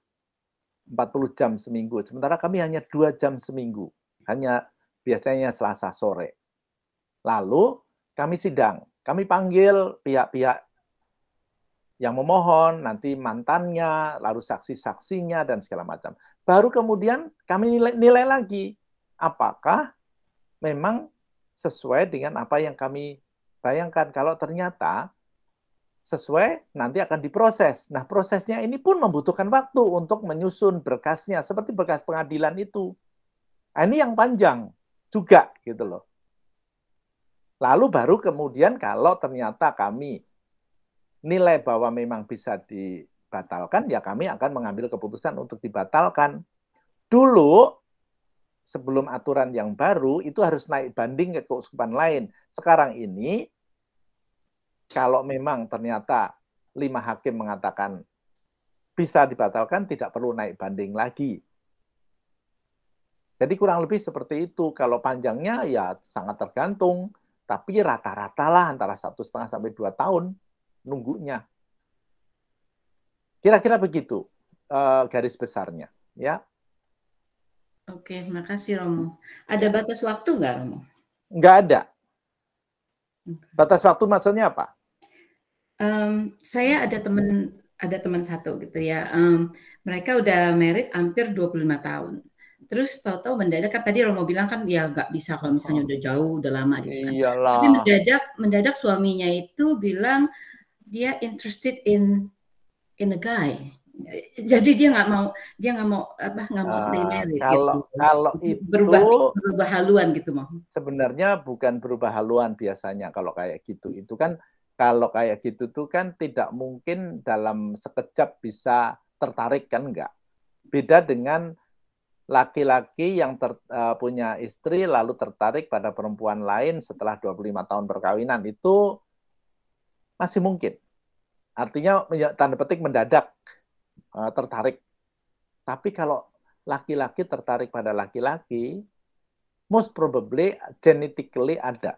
40 jam seminggu sementara kami hanya dua jam seminggu hanya biasanya Selasa sore lalu kami sidang kami panggil pihak-pihak yang memohon nanti mantannya lalu saksi-saksinya dan segala macam baru kemudian kami nilai, nilai lagi apakah memang sesuai dengan apa yang kami Bayangkan kalau ternyata sesuai nanti akan diproses. Nah, prosesnya ini pun membutuhkan waktu untuk menyusun berkasnya seperti berkas pengadilan itu. Nah, ini yang panjang juga gitu loh. Lalu baru kemudian kalau ternyata kami nilai bahwa memang bisa dibatalkan, ya kami akan mengambil keputusan untuk dibatalkan. Dulu sebelum aturan yang baru itu harus naik banding ke keuskupan lain. Sekarang ini kalau memang ternyata lima hakim mengatakan bisa dibatalkan, tidak perlu naik banding lagi. Jadi kurang lebih seperti itu. Kalau panjangnya ya sangat tergantung, tapi rata rata lah antara satu setengah sampai dua tahun nunggunya. Kira-kira begitu eh, garis besarnya. Ya, Oke, makasih Romo. Ada batas waktu nggak Romo? Nggak ada. Batas waktu maksudnya apa? Um, saya ada teman ada teman satu gitu ya. Um, mereka udah married hampir 25 tahun. Terus tahu-tahu mendadak kan tadi Romo bilang kan ya nggak bisa kalau misalnya udah jauh, udah lama gitu kan. Iyalah. Tapi mendadak mendadak suaminya itu bilang dia interested in in a guy jadi dia nggak mau dia nggak mau apa nggak mau nah, stay married gitu. kalau gitu. kalau itu berubah berubah haluan gitu mau sebenarnya bukan berubah haluan biasanya kalau kayak gitu itu kan kalau kayak gitu tuh kan tidak mungkin dalam sekejap bisa tertarik kan nggak. beda dengan laki-laki yang ter, uh, punya istri lalu tertarik pada perempuan lain setelah 25 tahun perkawinan itu masih mungkin artinya ya, tanda petik mendadak Eh, tertarik. Tapi kalau laki-laki tertarik pada laki-laki, most probably genetically ada.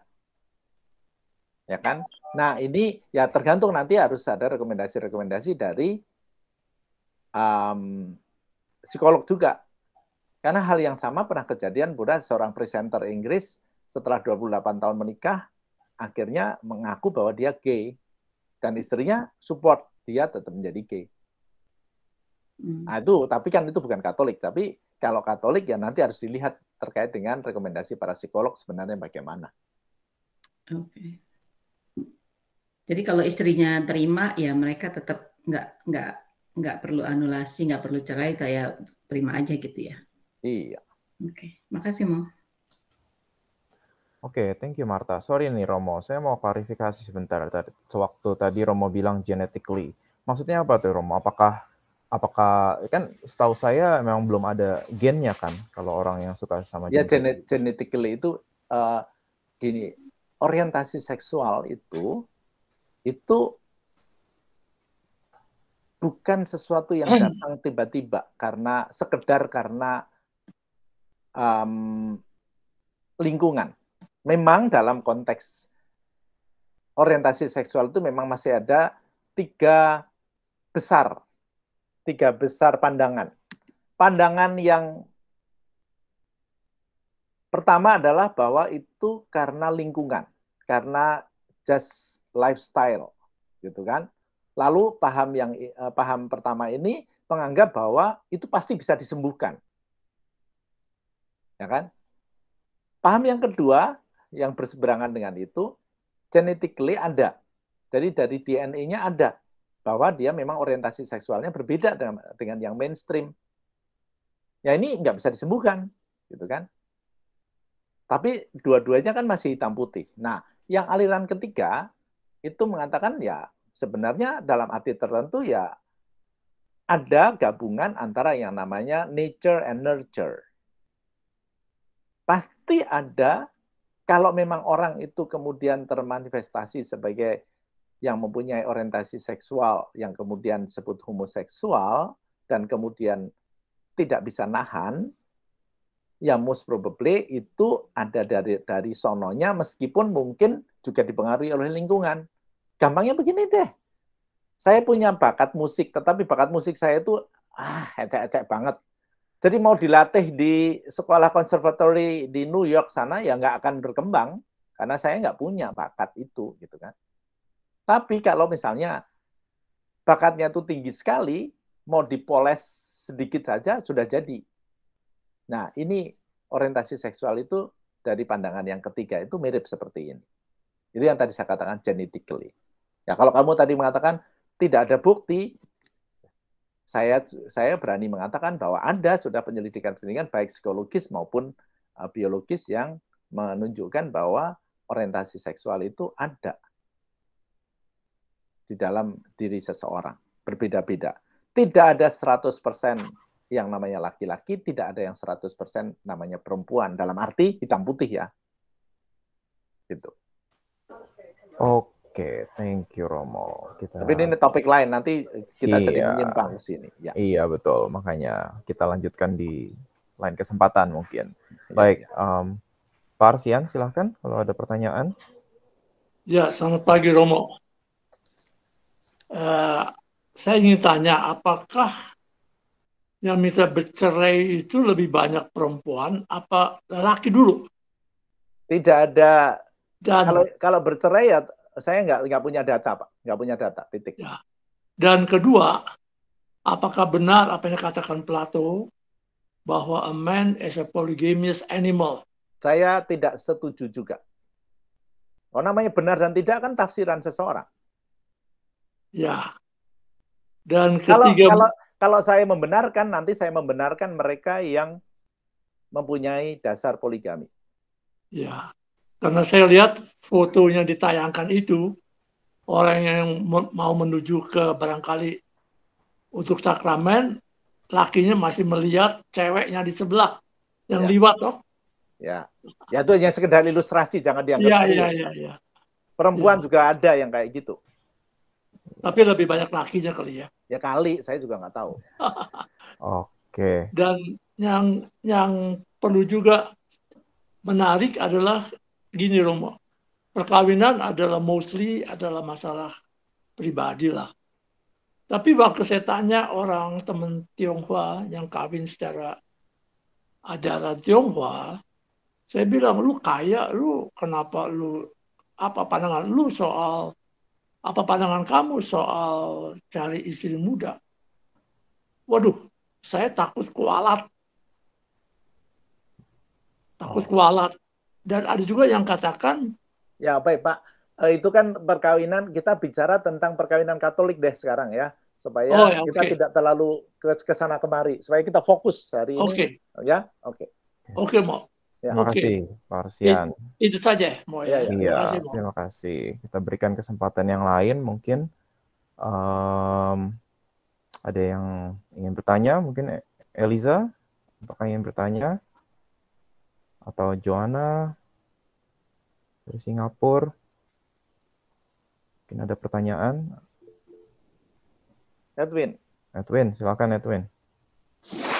Ya kan? Nah, ini ya tergantung nanti harus ada rekomendasi-rekomendasi dari um, psikolog juga. Karena hal yang sama pernah kejadian Buddha seorang presenter Inggris setelah 28 tahun menikah akhirnya mengaku bahwa dia gay dan istrinya support dia tetap menjadi gay. Hmm. Nah, itu tapi kan itu bukan Katolik, tapi kalau Katolik ya nanti harus dilihat terkait dengan rekomendasi para psikolog sebenarnya bagaimana. Oke. Okay. Jadi kalau istrinya terima ya mereka tetap nggak nggak nggak perlu anulasi, nggak perlu cerai, saya terima aja gitu ya. Iya. Oke, okay. makasih mau. Oke, okay, thank you Marta. Sorry nih Romo, saya mau klarifikasi sebentar. Sewaktu tadi Romo bilang genetically, maksudnya apa tuh Romo? Apakah apakah kan setahu saya memang belum ada gennya kan kalau orang yang suka sama ya genetik. genetically itu uh, gini orientasi seksual itu itu bukan sesuatu yang datang tiba-tiba karena sekedar karena um, lingkungan memang dalam konteks orientasi seksual itu memang masih ada tiga besar tiga besar pandangan. Pandangan yang pertama adalah bahwa itu karena lingkungan, karena just lifestyle, gitu kan. Lalu paham yang eh, paham pertama ini menganggap bahwa itu pasti bisa disembuhkan. Ya kan? Paham yang kedua yang berseberangan dengan itu genetically ada. Jadi dari DNA-nya ada bahwa dia memang orientasi seksualnya berbeda dengan, dengan yang mainstream. Ya ini nggak bisa disembuhkan, gitu kan? Tapi dua-duanya kan masih hitam putih. Nah, yang aliran ketiga itu mengatakan ya sebenarnya dalam arti tertentu ya ada gabungan antara yang namanya nature and nurture. Pasti ada kalau memang orang itu kemudian termanifestasi sebagai yang mempunyai orientasi seksual yang kemudian disebut homoseksual dan kemudian tidak bisa nahan, ya most probably itu ada dari dari sononya meskipun mungkin juga dipengaruhi oleh lingkungan. Gampangnya begini deh. Saya punya bakat musik, tetapi bakat musik saya itu ah ecek-ecek banget. Jadi mau dilatih di sekolah konservatori di New York sana ya nggak akan berkembang karena saya nggak punya bakat itu gitu kan. Tapi kalau misalnya bakatnya itu tinggi sekali, mau dipoles sedikit saja sudah jadi. Nah, ini orientasi seksual itu dari pandangan yang ketiga itu mirip seperti ini. Itu yang tadi saya katakan genetically. Ya, kalau kamu tadi mengatakan tidak ada bukti, saya saya berani mengatakan bahwa Anda sudah penyelidikan-penyelidikan baik psikologis maupun eh, biologis yang menunjukkan bahwa orientasi seksual itu ada di dalam diri seseorang. Berbeda-beda. Tidak ada 100% yang namanya laki-laki, tidak ada yang 100% namanya perempuan. Dalam arti hitam putih ya. Gitu. Oke, thank you Romo. Kita... Tapi ini topik lain, nanti kita iya, jadi menyimpang ke sini. Ya. Iya, betul. Makanya kita lanjutkan di lain kesempatan mungkin. Baik, iya. Um, Pak Arsian silahkan kalau ada pertanyaan. Ya, selamat pagi Romo. Eh, saya ingin tanya, apakah yang minta bercerai itu lebih banyak perempuan apa laki dulu? Tidak ada. Dan, kalau kalau bercerai ya saya nggak nggak punya data pak, nggak punya data titik. Ya. Dan kedua, apakah benar apa yang dikatakan Plato bahwa a man is a polygamous animal? Saya tidak setuju juga. Oh namanya benar dan tidak kan tafsiran seseorang. Ya. Dan ketiga kalau, kalau kalau saya membenarkan nanti saya membenarkan mereka yang mempunyai dasar poligami. Ya. Karena saya lihat fotonya ditayangkan itu orang yang mau menuju ke barangkali untuk sakramen lakinya masih melihat ceweknya di sebelah yang ya. liwat toh. Ya. Ya itu hanya sekedar ilustrasi jangan dianggap ya, ya serius. Ya, ya, ya. Perempuan ya. juga ada yang kayak gitu. Tapi lebih banyak lakinya kali ya. Ya kali, saya juga nggak tahu. Oke. Okay. Dan yang yang perlu juga menarik adalah gini Romo. Perkawinan adalah mostly adalah masalah pribadi lah. Tapi waktu saya tanya orang teman Tionghoa yang kawin secara ajaran Tionghoa, saya bilang lu kaya, lu kenapa lu apa pandangan lu soal apa pandangan kamu soal cari istri muda? Waduh, saya takut kualat. Takut oh. kualat. Dan ada juga yang katakan... Ya baik Pak, eh, itu kan perkawinan, kita bicara tentang perkawinan katolik deh sekarang ya. Supaya oh, ya, kita okay. tidak terlalu ke sana kemari. Supaya kita fokus hari okay. ini. Ya, oke. Okay. Oke, okay, Mak. Ya. Terima kasih, Pak Arsian. Itu, itu saja. Mo. ya. Iya, terima, iya. iya, kasih, Mo. terima kasih. Kita berikan kesempatan yang lain mungkin um, ada yang ingin bertanya, mungkin Eliza apakah ingin bertanya atau Joanna dari Singapura. Mungkin ada pertanyaan. Edwin. Edwin, silakan Edwin.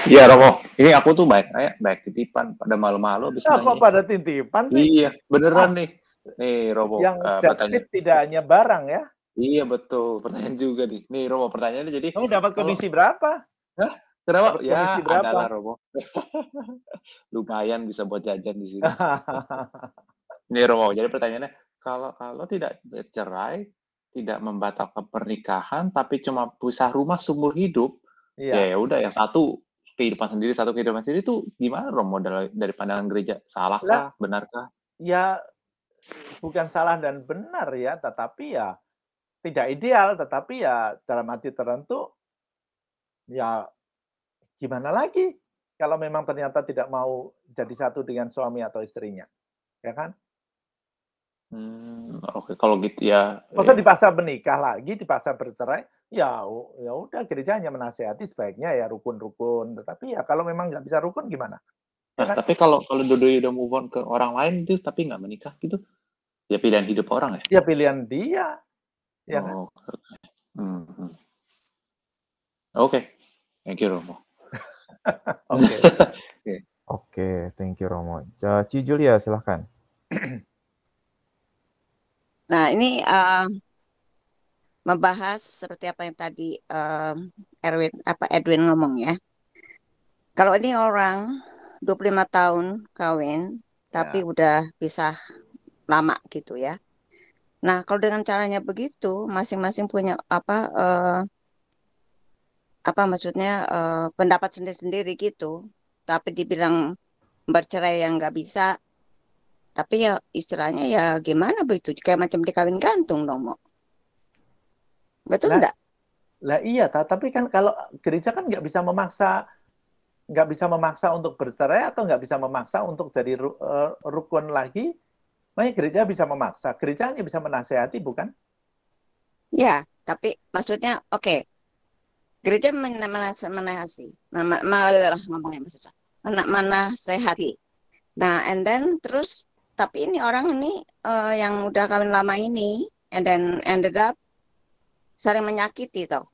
Iya, Romo. Ini aku tuh baik kayak eh, baik titipan pada malu-malu bisa. apa nanya. pada titipan sih? Iya, beneran ah. nih. Nih, Robo. Yang uh, tidak hanya barang ya. Iya, betul. Pertanyaan juga nih. Nih, Robo, pertanyaannya jadi kamu dapat kondisi kalau... berapa? Hah? Kenapa? Dapat ya, komisi berapa? adalah Robo. Lumayan bisa buat jajan di sini. nih, Robo. Jadi pertanyaannya kalau kalau tidak bercerai, tidak membatalkan pernikahan tapi cuma pusah rumah seumur hidup, Iya. Ya udah yang satu kehidupan sendiri satu kehidupan sendiri itu gimana Romo dari pandangan gereja salahkah nah, benarkah ya bukan salah dan benar ya tetapi ya tidak ideal tetapi ya dalam arti tertentu ya gimana lagi kalau memang ternyata tidak mau jadi satu dengan suami atau istrinya ya kan Hmm, oke, okay. kalau gitu ya. Masa eh, dipaksa menikah lagi, dipaksa bercerai, ya ya udah gereja hanya menasehati sebaiknya ya rukun-rukun. Tetapi ya kalau memang nggak bisa rukun gimana? Ya nah, kan? tapi kalau kalau Dodo udah move on ke orang lain itu tapi nggak menikah gitu, ya pilihan hidup orang ya? Ya pilihan dia. Ya kan? oh, kan? Oke, okay. hmm. hmm. okay. thank you Romo. Oke. Oke, okay. okay, thank you Romo. Cici Julia silahkan. Nah, ini uh, membahas seperti apa yang tadi uh, Erwin apa Edwin ngomong ya. Kalau ini orang 25 tahun kawin ya. tapi ya. udah pisah lama gitu ya. Nah, kalau dengan caranya begitu, masing-masing punya apa uh, apa maksudnya uh, pendapat sendiri-sendiri gitu. Tapi dibilang bercerai yang nggak bisa, tapi ya istilahnya ya gimana begitu kayak macam dikawin gantung dong mau betul lah, enggak lah iya tapi kan kalau gereja kan nggak bisa memaksa nggak bisa memaksa untuk bercerai atau nggak bisa memaksa untuk jadi uh, rukun lagi makanya gereja bisa memaksa gereja hanya bisa menasehati bukan ya tapi maksudnya oke okay. gereja menasehati mana, mana, maksudnya menasehati Nah, and then terus tapi ini orang ini uh, yang udah kawin lama ini and then ended up sering menyakiti toh.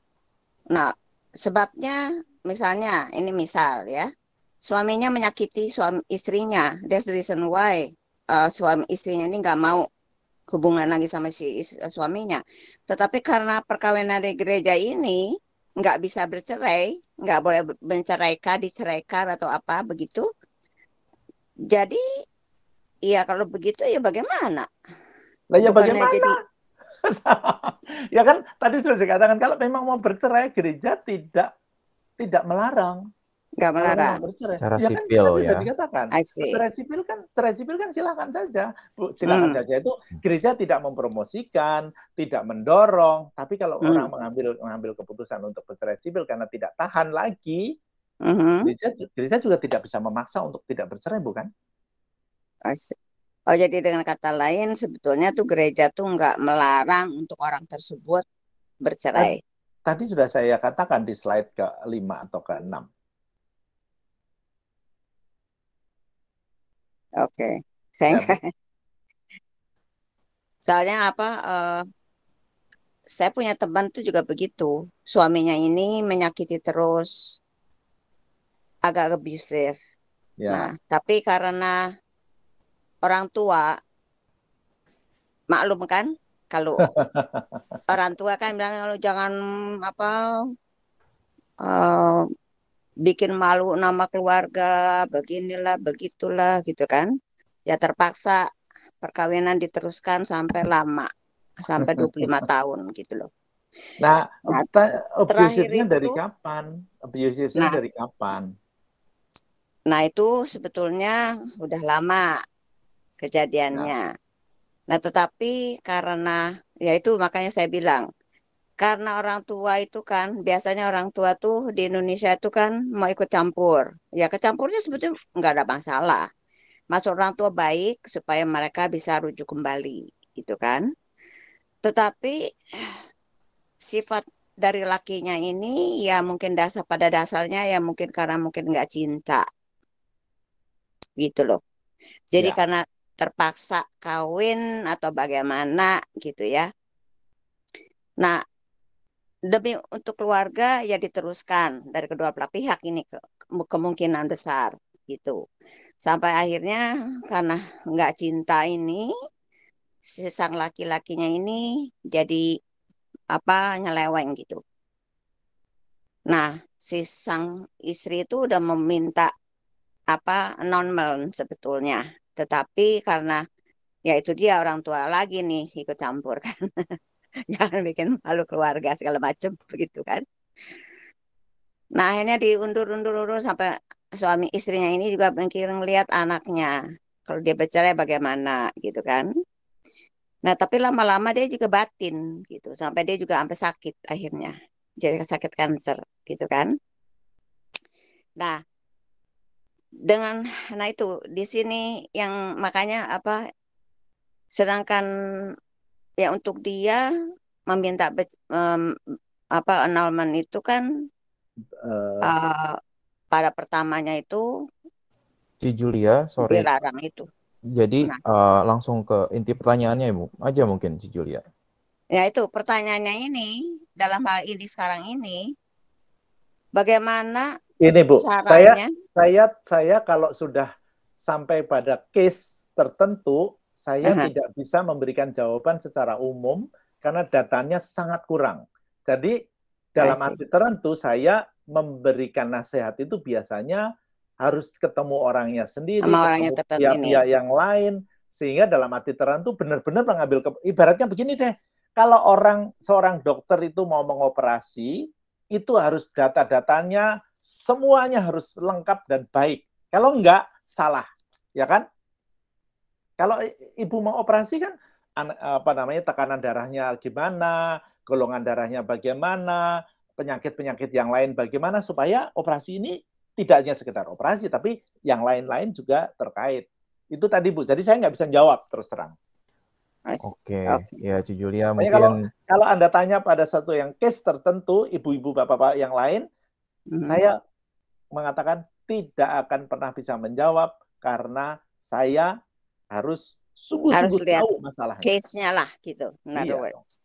Nah, sebabnya misalnya ini misal ya. Suaminya menyakiti suami istrinya. That's the reason why uh, suami istrinya ini nggak mau hubungan lagi sama si uh, suaminya. Tetapi karena perkawinan di gereja ini nggak bisa bercerai, nggak boleh menceraikan, diceraikan atau apa begitu. Jadi Iya kalau begitu ya bagaimana? Lah ya bagaimana? Jadi... ya kan tadi sudah saya katakan kalau memang mau bercerai gereja tidak tidak melarang. Enggak melarang. Secara ya, kan, ya. sipil kan, ya. dikatakan. Cerai sipil kan cerai sipil kan silakan saja. Bu, silakan hmm. saja itu gereja tidak mempromosikan, tidak mendorong, tapi kalau hmm. orang mengambil mengambil keputusan untuk bercerai sipil karena tidak tahan lagi, hmm. gereja gereja juga tidak bisa memaksa untuk tidak bercerai bukan? Oh jadi dengan kata lain sebetulnya tuh gereja tuh nggak melarang untuk orang tersebut bercerai. Tadi sudah saya katakan di slide ke 5 atau ke 6. Oke. Okay. Saya enggak. Soalnya apa uh, saya punya teman tuh juga begitu. Suaminya ini menyakiti terus agak abusive. Ya. Nah, tapi karena orang tua maklum kan kalau orang tua kan bilang kalau jangan apa uh, bikin malu nama keluarga beginilah begitulah gitu kan ya terpaksa perkawinan diteruskan sampai lama sampai 25 tahun gitu loh nah, nah abusive dari kapan nah, dari kapan nah itu sebetulnya udah lama kejadiannya. Nah. nah, tetapi karena ya itu makanya saya bilang karena orang tua itu kan biasanya orang tua tuh di Indonesia itu kan mau ikut campur. Ya kecampurnya sebetulnya nggak ada masalah. Masuk orang tua baik supaya mereka bisa rujuk kembali, gitu kan? Tetapi sifat dari lakinya ini ya mungkin dasar pada dasarnya ya mungkin karena mungkin nggak cinta, gitu loh. Jadi ya. karena terpaksa kawin atau bagaimana gitu ya. Nah, demi untuk keluarga ya diteruskan dari kedua belah pihak ini ke, kemungkinan besar gitu. Sampai akhirnya karena nggak cinta ini si sang laki-lakinya ini jadi apa nyeleweng gitu. Nah, si sang istri itu udah meminta apa non sebetulnya tetapi karena ya itu dia orang tua lagi nih ikut campur kan. Jangan bikin malu keluarga segala macam begitu kan. Nah akhirnya diundur-undur-undur sampai suami istrinya ini juga mungkin ngelihat anaknya kalau dia bercerai bagaimana gitu kan. Nah tapi lama-lama dia juga batin gitu sampai dia juga sampai sakit akhirnya jadi sakit kanker gitu kan. Nah dengan nah itu di sini yang makanya apa sedangkan ya untuk dia meminta um, apa annulment itu kan uh, uh, pada pertamanya itu si Julia sorry dilarang itu jadi nah. uh, langsung ke inti pertanyaannya ibu aja mungkin si Julia ya itu pertanyaannya ini dalam hal ini sekarang ini bagaimana ini Bu, Caranya. saya saya saya kalau sudah sampai pada case tertentu, saya uh -huh. tidak bisa memberikan jawaban secara umum karena datanya sangat kurang. Jadi dalam arti tertentu saya memberikan nasihat itu biasanya harus ketemu orangnya sendiri, Sama orangnya ketemu pihak-pihak ya. yang lain, sehingga dalam arti tertentu benar-benar mengambil ke, ibaratnya begini deh, kalau orang seorang dokter itu mau mengoperasi, itu harus data-datanya Semuanya harus lengkap dan baik. Kalau enggak, salah. Ya kan? Kalau ibu mau operasi kan, apa namanya, tekanan darahnya gimana, golongan darahnya bagaimana, penyakit-penyakit yang lain bagaimana, supaya operasi ini tidak hanya sekedar operasi, tapi yang lain-lain juga terkait. Itu tadi Bu, jadi saya nggak bisa jawab terus terang. Oke, okay. ya Cik Julia mungkin... Kalau, kalau Anda tanya pada satu yang case tertentu, ibu-ibu, bapak-bapak yang lain, Hmm. Saya mengatakan tidak akan pernah bisa menjawab karena saya harus sungguh-sungguh tahu masalahnya. Case-nya lah gitu. Iya,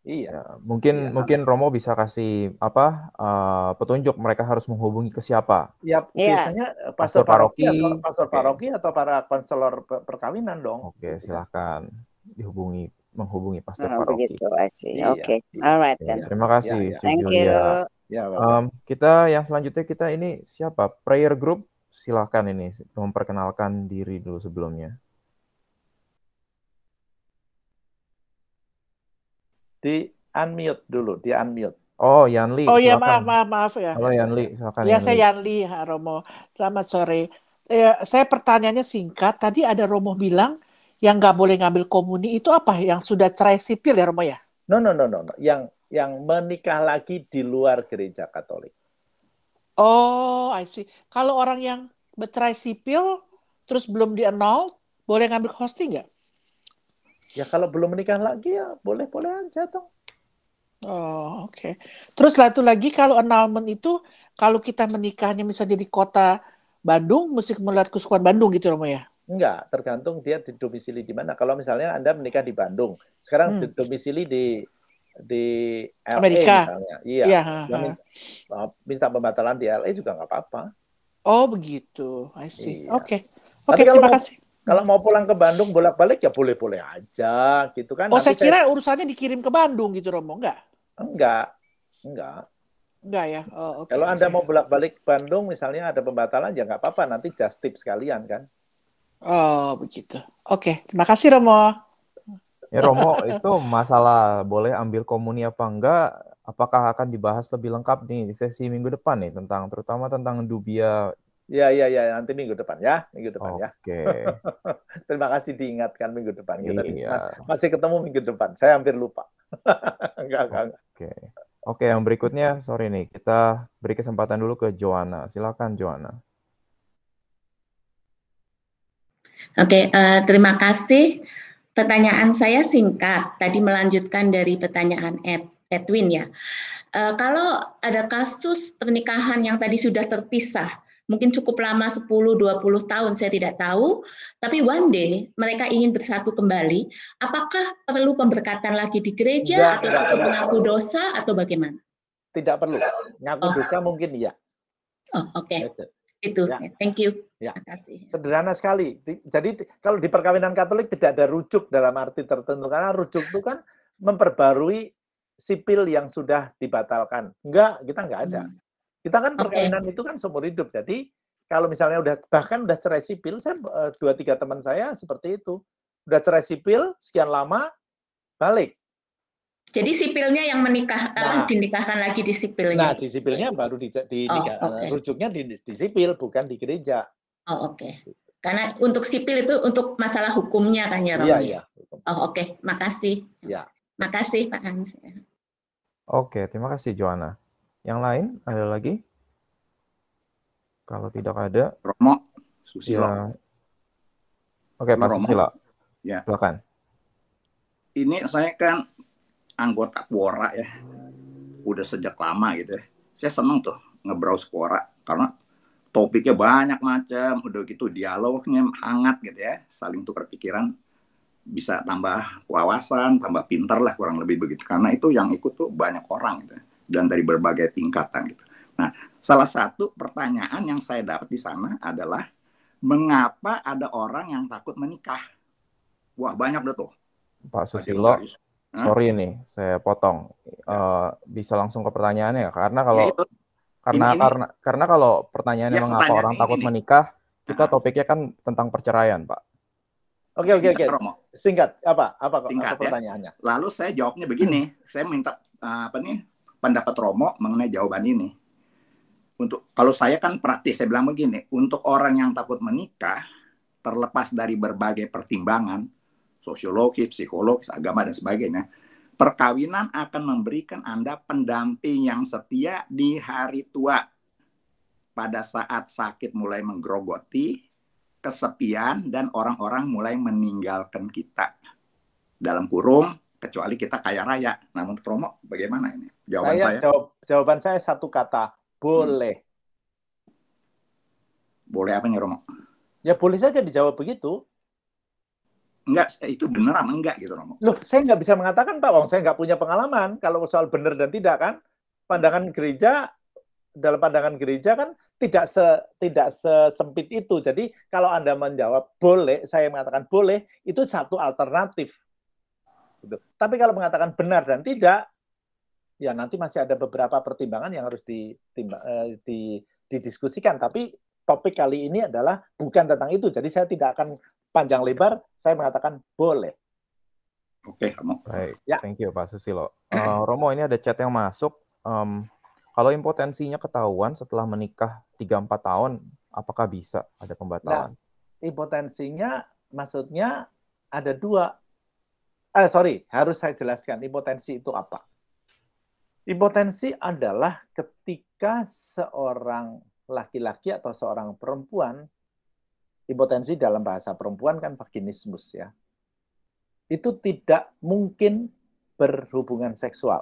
iya. Ya, mungkin iya. mungkin Romo bisa kasih apa uh, petunjuk mereka harus menghubungi ke siapa? Ya, yeah. biasanya eh, pastor, pastor paroki, paroki atau pastor okay. paroki atau para konselor perkawinan dong. Oke, okay, silahkan dihubungi menghubungi pastor nah, paroki. Begitu, I see. Iya, Oke. Iya. Alright then. Terima kasih. Iya, iya. Thank you. Ya, Bapak. um, kita yang selanjutnya kita ini siapa? Prayer group silahkan ini memperkenalkan diri dulu sebelumnya. Di unmute dulu, di unmute. Oh, Yanli. Oh ya, maaf, maaf, maaf ya. Halo Yanli, silakan. Ya, saya Yanli, Romo. Selamat sore. Eh, saya pertanyaannya singkat. Tadi ada Romo bilang yang nggak boleh ngambil komuni itu apa? Yang sudah cerai sipil ya, Romo ya? No, no, no, no. no. Yang yang menikah lagi di luar gereja Katolik. Oh, I see. Kalau orang yang bercerai sipil terus belum di annul, boleh ngambil hosting nggak? Ya kalau belum menikah lagi ya boleh-boleh aja dong. Oh, oke. Okay. Terus satu lagi kalau annulment itu kalau kita menikahnya misalnya di kota Bandung mesti melihat kesukuan Bandung gitu romo ya? Enggak, tergantung dia di domisili di mana. Kalau misalnya Anda menikah di Bandung, sekarang hmm. di domisili di di LA Amerika. misalnya, iya, ya, ha, ha. minta pembatalan di LA juga nggak apa-apa. Oh begitu, I see. Oke, iya. oke, okay. okay, terima kasih. Kalau mau pulang ke Bandung bolak-balik ya boleh-boleh aja, gitu kan? Oh Nanti saya kira urusannya dikirim ke Bandung gitu Romo, enggak? Enggak, enggak. Enggak ya. Oh, okay. Kalau Anda mau bolak-balik Bandung misalnya ada pembatalan ya nggak apa-apa nanti just tip sekalian kan. Oh, begitu. Oke, okay. terima kasih Romo. Ya Romo, itu masalah boleh ambil komuni apa enggak, apakah akan dibahas lebih lengkap nih di sesi minggu depan nih tentang terutama tentang dubia. Ya, ya, ya, nanti minggu depan ya, minggu depan okay. ya. Oke. Terima kasih diingatkan minggu depan. Kita iya. masih ketemu minggu depan. Saya hampir lupa. enggak, enggak, Oke. Oke, yang berikutnya, sorry nih, kita beri kesempatan dulu ke Joanna. Silakan, Joanna. Oke, uh, terima kasih. Pertanyaan saya singkat, tadi melanjutkan dari pertanyaan Ed, Edwin ya. E, kalau ada kasus pernikahan yang tadi sudah terpisah, mungkin cukup lama 10-20 tahun, saya tidak tahu, tapi one day mereka ingin bersatu kembali, apakah perlu pemberkatan lagi di gereja, ya, atau cukup mengaku dosa, atau bagaimana? Tidak perlu. Oh. Ngaku oh. dosa mungkin ya. Oh, oke. Okay. Itu. Ya. ya. Thank you. Ya. Terima kasih. Sederhana sekali. Jadi kalau di perkawinan Katolik tidak ada rujuk dalam arti tertentu karena rujuk itu kan memperbarui sipil yang sudah dibatalkan. Enggak, kita enggak ada. Hmm. Kita kan perkawinan okay. itu kan seumur hidup. Jadi kalau misalnya udah bahkan udah cerai sipil, saya eh, dua tiga teman saya seperti itu. Udah cerai sipil sekian lama balik. Jadi sipilnya yang menikah eh, nah, dinikahkan lagi di sipilnya. Nah, di sipilnya baru di, di, oh, eh, okay. rujuknya di, di sipil bukan di gereja. Oh, oke. Okay. Karena untuk sipil itu untuk masalah hukumnya kan ya, Romi? Iya, iya. Oh, oke. Okay. Makasih. Iya. Makasih, Pak Hans. Oke, terima kasih Joanna. Yang lain ada lagi? Kalau tidak ada, Romo Susila. Ya. Oke, Mas Romo. Susila. Ya. Silakan. Ini saya kan anggota Quora ya udah sejak lama gitu ya. Saya seneng tuh nge-browse Quora karena topiknya banyak macam, udah gitu dialognya hangat gitu ya, saling tukar pikiran bisa tambah wawasan, tambah pinter lah kurang lebih begitu. Karena itu yang ikut tuh banyak orang gitu ya. dan dari berbagai tingkatan gitu. Nah, salah satu pertanyaan yang saya dapat di sana adalah mengapa ada orang yang takut menikah? Wah, banyak deh tuh. Pak Susilo, Sorry ini nih, saya potong. Uh, bisa langsung ke pertanyaannya karena kalau ya karena ini, karena ini. karena kalau pertanyaannya ya, mengapa orang ini, takut ini. menikah, kita topiknya kan tentang perceraian, Pak. Oke oke oke. Singkat apa apa, Singkat, apa ya. pertanyaannya? Ya. Lalu saya jawabnya begini, saya minta eh, apa nih pendapat Romo mengenai jawaban ini. Untuk kalau saya kan praktis, saya bilang begini, untuk orang yang takut menikah terlepas dari berbagai pertimbangan, sosiologi, psikologis, agama, dan sebagainya, perkawinan akan memberikan Anda pendamping yang setia di hari tua. Pada saat sakit mulai menggerogoti, kesepian, dan orang-orang mulai meninggalkan kita. Dalam kurung, kecuali kita kaya raya. Namun promo bagaimana ini? Jawaban saya, saya? Jawab, jawaban saya satu kata, boleh. Hmm. Boleh apa nih Romo? Ya boleh saja dijawab begitu enggak eh, itu beneran enggak gitu Romo. Loh, saya nggak bisa mengatakan Pak Wong, saya nggak punya pengalaman kalau soal benar dan tidak kan. Pandangan gereja dalam pandangan gereja kan tidak se tidak sesempit itu. Jadi kalau Anda menjawab boleh, saya mengatakan boleh, itu satu alternatif. Gitu. Tapi kalau mengatakan benar dan tidak, ya nanti masih ada beberapa pertimbangan yang harus eh, di, didiskusikan. Tapi topik kali ini adalah bukan tentang itu. Jadi saya tidak akan panjang lebar saya mengatakan boleh. Oke, okay, Romo. ya. thank you Pak Susilo. Uh, Romo, ini ada chat yang masuk. Um, kalau impotensinya ketahuan setelah menikah 3-4 tahun, apakah bisa ada pembatalan? Nah, impotensinya maksudnya ada dua. Eh, sorry, harus saya jelaskan impotensi itu apa. Impotensi adalah ketika seorang laki-laki atau seorang perempuan impotensi dalam bahasa perempuan kan vaginismus ya. Itu tidak mungkin berhubungan seksual.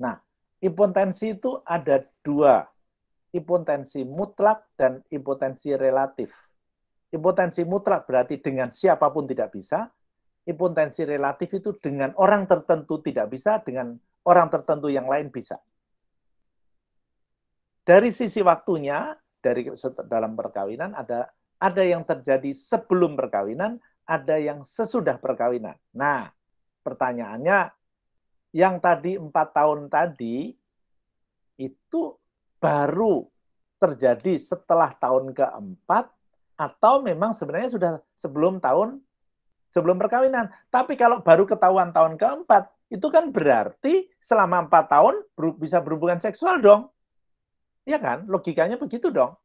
Nah, impotensi itu ada dua. Impotensi mutlak dan impotensi relatif. Impotensi mutlak berarti dengan siapapun tidak bisa. Impotensi relatif itu dengan orang tertentu tidak bisa, dengan orang tertentu yang lain bisa. Dari sisi waktunya, dari dalam perkawinan ada ada yang terjadi sebelum perkawinan, ada yang sesudah perkawinan. Nah, pertanyaannya yang tadi empat tahun tadi itu baru terjadi setelah tahun keempat atau memang sebenarnya sudah sebelum tahun sebelum perkawinan. Tapi kalau baru ketahuan tahun keempat, itu kan berarti selama empat tahun bisa berhubungan seksual dong. Iya kan? Logikanya begitu dong.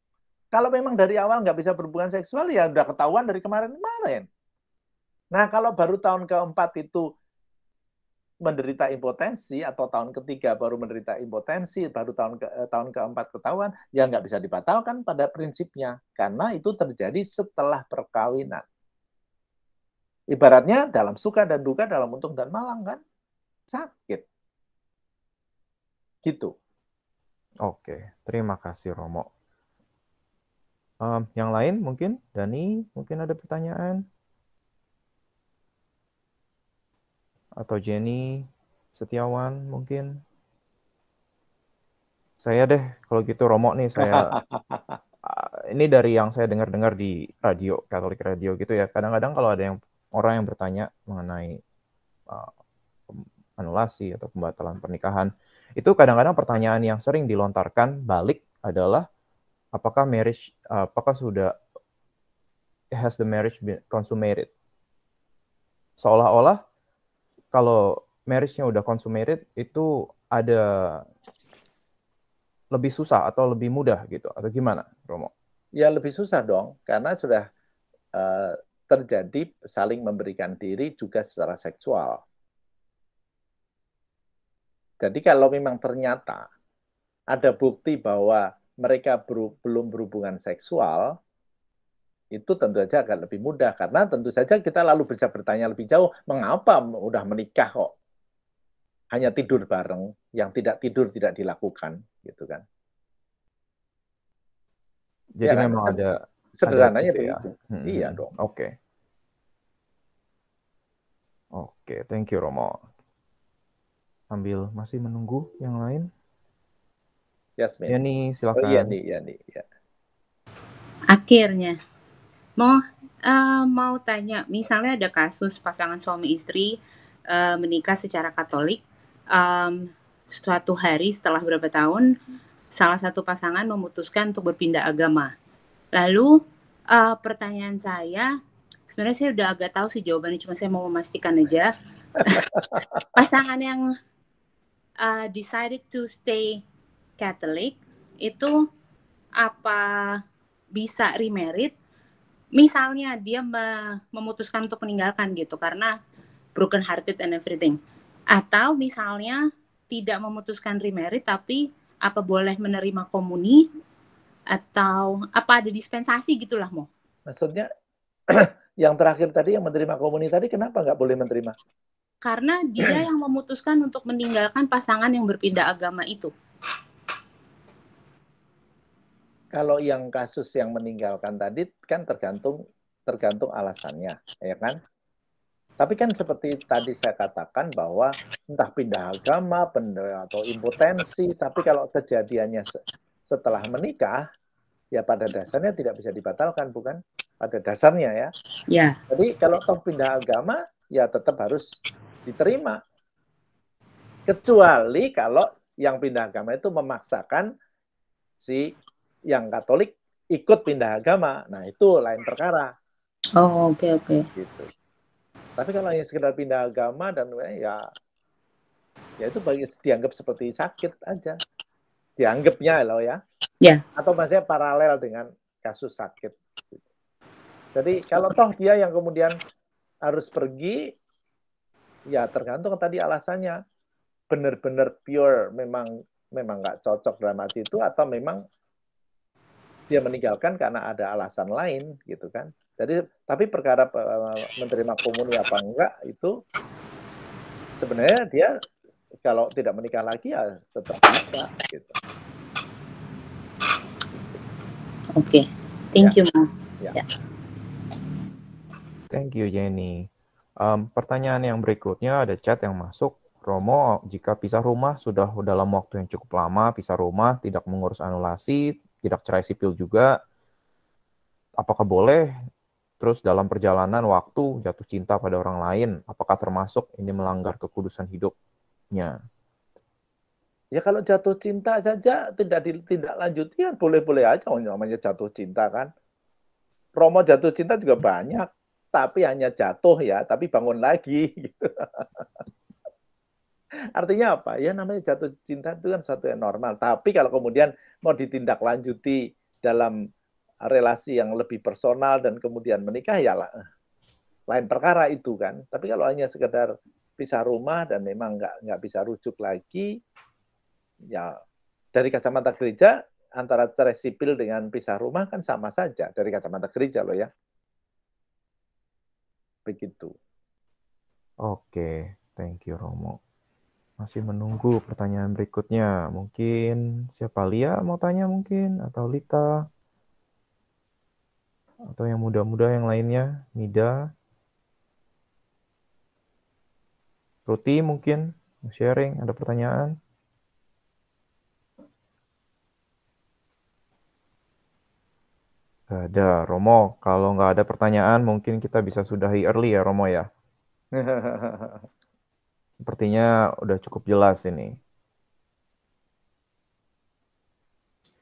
Kalau memang dari awal nggak bisa berhubungan seksual, ya udah ketahuan dari kemarin-kemarin. Nah, kalau baru tahun keempat itu menderita impotensi atau tahun ketiga baru menderita impotensi, baru tahun ke, eh, tahun keempat ketahuan, ya nggak bisa dibatalkan pada prinsipnya karena itu terjadi setelah perkawinan. Ibaratnya dalam suka dan duka, dalam untung dan malang kan sakit. Gitu. Oke, terima kasih Romo. Um, yang lain mungkin Dani, mungkin ada pertanyaan atau Jenny Setiawan mungkin. Saya deh kalau gitu Romo nih saya ah, ini dari yang saya dengar-dengar di radio Katolik radio gitu ya. Kadang-kadang kalau ada yang orang yang bertanya mengenai uh, ah, anulasi atau pembatalan pernikahan, itu kadang-kadang pertanyaan yang sering dilontarkan balik adalah apakah marriage apakah sudah has the marriage been consummated? Seolah-olah kalau marriage-nya udah consummated itu ada lebih susah atau lebih mudah gitu atau gimana, Romo? Ya lebih susah dong karena sudah uh, terjadi saling memberikan diri juga secara seksual. Jadi kalau memang ternyata ada bukti bahwa mereka beru belum berhubungan seksual, itu tentu saja akan lebih mudah karena tentu saja kita lalu bisa bertanya lebih jauh mengapa udah menikah kok hanya tidur bareng yang tidak tidur tidak dilakukan gitu kan jadi ya, kan? memang ada sederhananya ada, gitu ya. hmm, iya hmm. dong oke okay. oke okay, thank you Romo sambil masih menunggu yang lain. Yasmin. Yani, silakan. Oh, Yani, Yani, ya. Akhirnya mau uh, mau tanya, misalnya ada kasus pasangan suami istri uh, menikah secara Katolik, um, suatu hari setelah beberapa tahun salah satu pasangan memutuskan untuk berpindah agama. Lalu uh, pertanyaan saya sebenarnya saya udah agak tahu sih jawabannya cuma saya mau memastikan aja pasangan yang uh, decided to stay Catholic itu apa bisa remarried? Misalnya dia me memutuskan untuk meninggalkan gitu karena broken hearted and everything. Atau misalnya tidak memutuskan remarried tapi apa boleh menerima komuni atau apa ada dispensasi gitulah mau? Maksudnya yang terakhir tadi yang menerima komuni tadi kenapa nggak boleh menerima? karena dia yang memutuskan untuk meninggalkan pasangan yang berpindah agama itu. Kalau yang kasus yang meninggalkan tadi kan tergantung tergantung alasannya, ya kan? Tapi kan seperti tadi saya katakan bahwa entah pindah agama, atau impotensi, tapi kalau kejadiannya setelah menikah, ya pada dasarnya tidak bisa dibatalkan, bukan? Pada dasarnya ya. Ya. Jadi kalau toh pindah agama, ya tetap harus diterima. Kecuali kalau yang pindah agama itu memaksakan si yang Katolik ikut pindah agama. Nah, itu lain perkara. Oh, oke okay, oke. Okay. Gitu. Tapi kalau hanya sekedar pindah agama dan ya ya itu bagi dianggap seperti sakit aja. Dianggapnya loh ya. Ya. Yeah. Atau maksudnya paralel dengan kasus sakit. Jadi kalau toh dia yang kemudian harus pergi Ya tergantung tadi alasannya. Benar-benar pure memang memang nggak cocok dalam arti itu atau memang dia meninggalkan karena ada alasan lain gitu kan. Jadi tapi perkara eh, menerima komuni apa enggak itu sebenarnya dia kalau tidak menikah lagi ya tetap bisa gitu. Oke, okay. thank ya. you, Ma. Ya. ya. Thank you, Jenny. Um, pertanyaan yang berikutnya ada chat yang masuk. Romo, jika pisah rumah sudah dalam waktu yang cukup lama, pisah rumah tidak mengurus anulasi, tidak cerai sipil juga, apakah boleh? Terus dalam perjalanan waktu jatuh cinta pada orang lain, apakah termasuk ini melanggar kekudusan hidupnya? Ya kalau jatuh cinta saja tidak di, tidak lanjuti ya boleh-boleh aja namanya jatuh cinta kan. Romo jatuh cinta juga banyak tapi hanya jatuh ya, tapi bangun lagi. Artinya apa? Ya namanya jatuh cinta itu kan satu yang normal. Tapi kalau kemudian mau ditindaklanjuti dalam relasi yang lebih personal dan kemudian menikah ya lah, lain perkara itu kan. Tapi kalau hanya sekedar pisah rumah dan memang nggak nggak bisa rujuk lagi, ya dari kacamata gereja antara cerai sipil dengan pisah rumah kan sama saja dari kacamata gereja loh ya. Begitu. Oke, thank you Romo. Masih menunggu pertanyaan berikutnya. Mungkin siapa Lia mau tanya mungkin atau Lita atau yang muda-muda yang lainnya, Nida. Ruti mungkin sharing ada pertanyaan. ada. Romo, kalau nggak ada pertanyaan, mungkin kita bisa sudahi early ya, Romo ya. Sepertinya udah cukup jelas ini.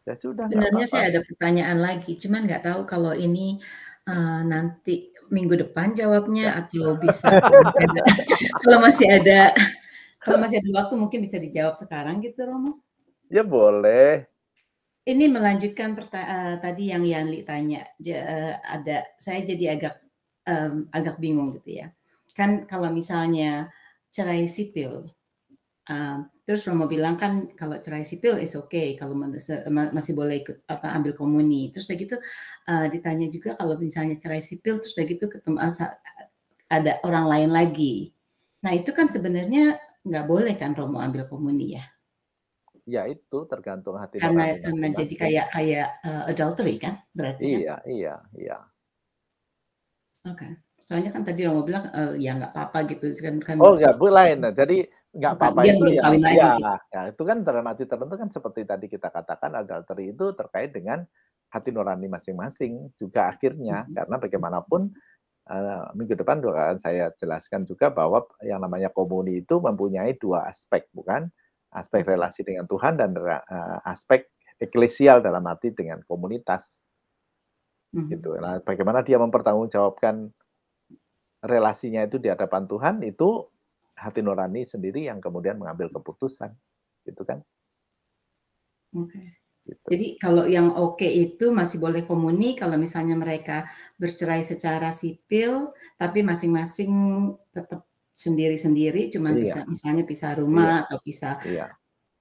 Ya sudah. Sebenarnya saya ada pertanyaan lagi, cuman nggak tahu kalau ini uh, nanti minggu depan jawabnya ya. atau bisa kalau masih ada kalau masih ada waktu mungkin bisa dijawab sekarang gitu Romo. Ya boleh. Ini melanjutkan uh, tadi yang Yanli tanya. J uh, eh, ada saya jadi agak um, agak bingung gitu ya. Kan kalau misalnya cerai sipil, uh, terus Romo bilang kan kalau cerai sipil is okay kalau masih boleh ikut, apa ambil komuni. Terus udah gitu uh, ditanya juga kalau misalnya cerai sipil terus udah gitu ketemu ada orang lain lagi. Nah itu kan sebenarnya nggak boleh kan Romo ambil komuni ya? ya itu tergantung hati karena itu menjadi kayak kayak uh, adultery kan berarti ya? iya kan? iya iya oke okay. soalnya kan tadi Romo bilang uh, ya nggak apa-apa gitu kan kan oh nggak lain nah, jadi nggak apa-apa itu ya, ya, lagi. Gitu. ya itu kan dalam hati tertentu kan seperti tadi kita katakan adultery itu terkait dengan hati nurani masing-masing juga akhirnya mm-hmm. karena bagaimanapun uh, minggu depan akan saya jelaskan juga bahwa yang namanya komuni itu mempunyai dua aspek bukan aspek relasi dengan Tuhan dan eh, aspek eklesial dalam arti dengan komunitas hmm. gitu nah bagaimana dia mempertanggungjawabkan relasinya itu di hadapan Tuhan itu hati nurani sendiri yang kemudian mengambil keputusan gitu kan oke gitu. jadi kalau yang oke okay itu masih boleh komuni kalau misalnya mereka bercerai secara sipil tapi masing-masing tetap sendiri-sendiri cuman iya. bisa misalnya pisah rumah iya. atau pisah iya.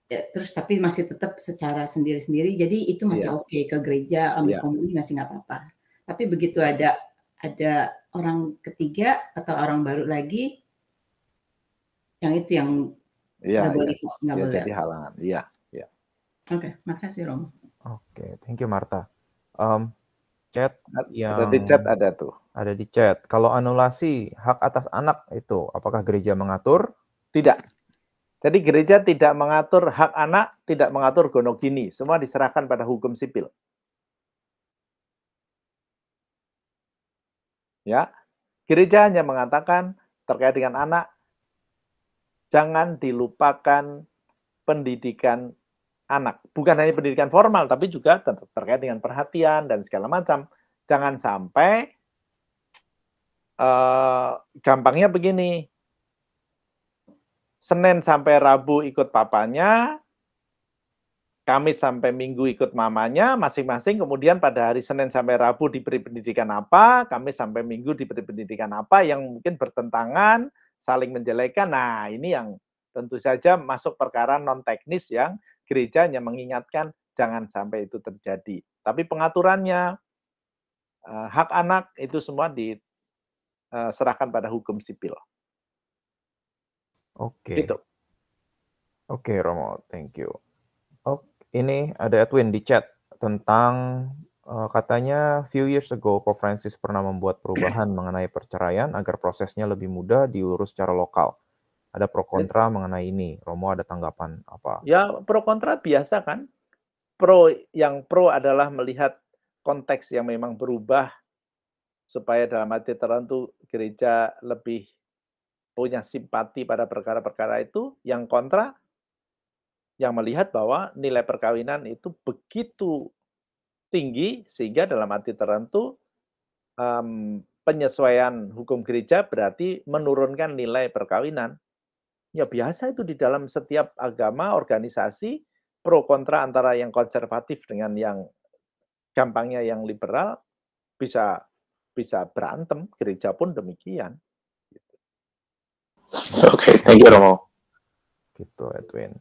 Ya, terus tapi masih tetap secara sendiri-sendiri jadi itu masih iya. oke okay. ke gereja ambil iya. komuni masih nggak apa-apa tapi begitu ada ada orang ketiga atau orang baru lagi yang itu yang iya, nggak iya. boleh nggak iya, boleh jadi halangan iya iya oke okay, makasih Romo oke okay, thank you Marta um, chat kan yang tadi chat ada tuh ada di chat. Kalau anulasi hak atas anak itu apakah gereja mengatur? Tidak. Jadi gereja tidak mengatur hak anak, tidak mengatur gonogini. Semua diserahkan pada hukum sipil. Ya. Gereja hanya mengatakan terkait dengan anak jangan dilupakan pendidikan anak. Bukan hanya pendidikan formal, tapi juga terkait dengan perhatian dan segala macam. Jangan sampai Eh, gampangnya begini. Senin sampai Rabu ikut papanya, Kamis sampai Minggu ikut mamanya, masing-masing kemudian pada hari Senin sampai Rabu diberi pendidikan apa, Kamis sampai Minggu diberi pendidikan apa yang mungkin bertentangan, saling menjelekan. Nah, ini yang tentu saja masuk perkara non teknis yang gereja hanya mengingatkan jangan sampai itu terjadi. Tapi pengaturannya eh, hak anak itu semua di Eh, serahkan pada hukum sipil. Oke. Okay. Gitu. Oke, okay, Romo, thank you. Oh, ini ada Edwin di chat tentang uh, katanya few years ago Pope Francis pernah membuat perubahan mengenai perceraian agar prosesnya lebih mudah diurus secara lokal. Ada pro kontra mengenai ini. Romo ada tanggapan apa? Ya, pro kontra biasa kan. Pro yang pro adalah melihat konteks yang memang berubah supaya dalam arti tertentu gereja lebih punya simpati pada perkara-perkara itu, yang kontra, yang melihat bahwa nilai perkawinan itu begitu tinggi sehingga dalam arti tertentu um, penyesuaian hukum gereja berarti menurunkan nilai perkawinan. Ya biasa itu di dalam setiap agama, organisasi, pro kontra antara yang konservatif dengan yang gampangnya yang liberal bisa bisa berantem, gereja pun demikian. Oke, okay, thank you Romo. Gitu Edwin.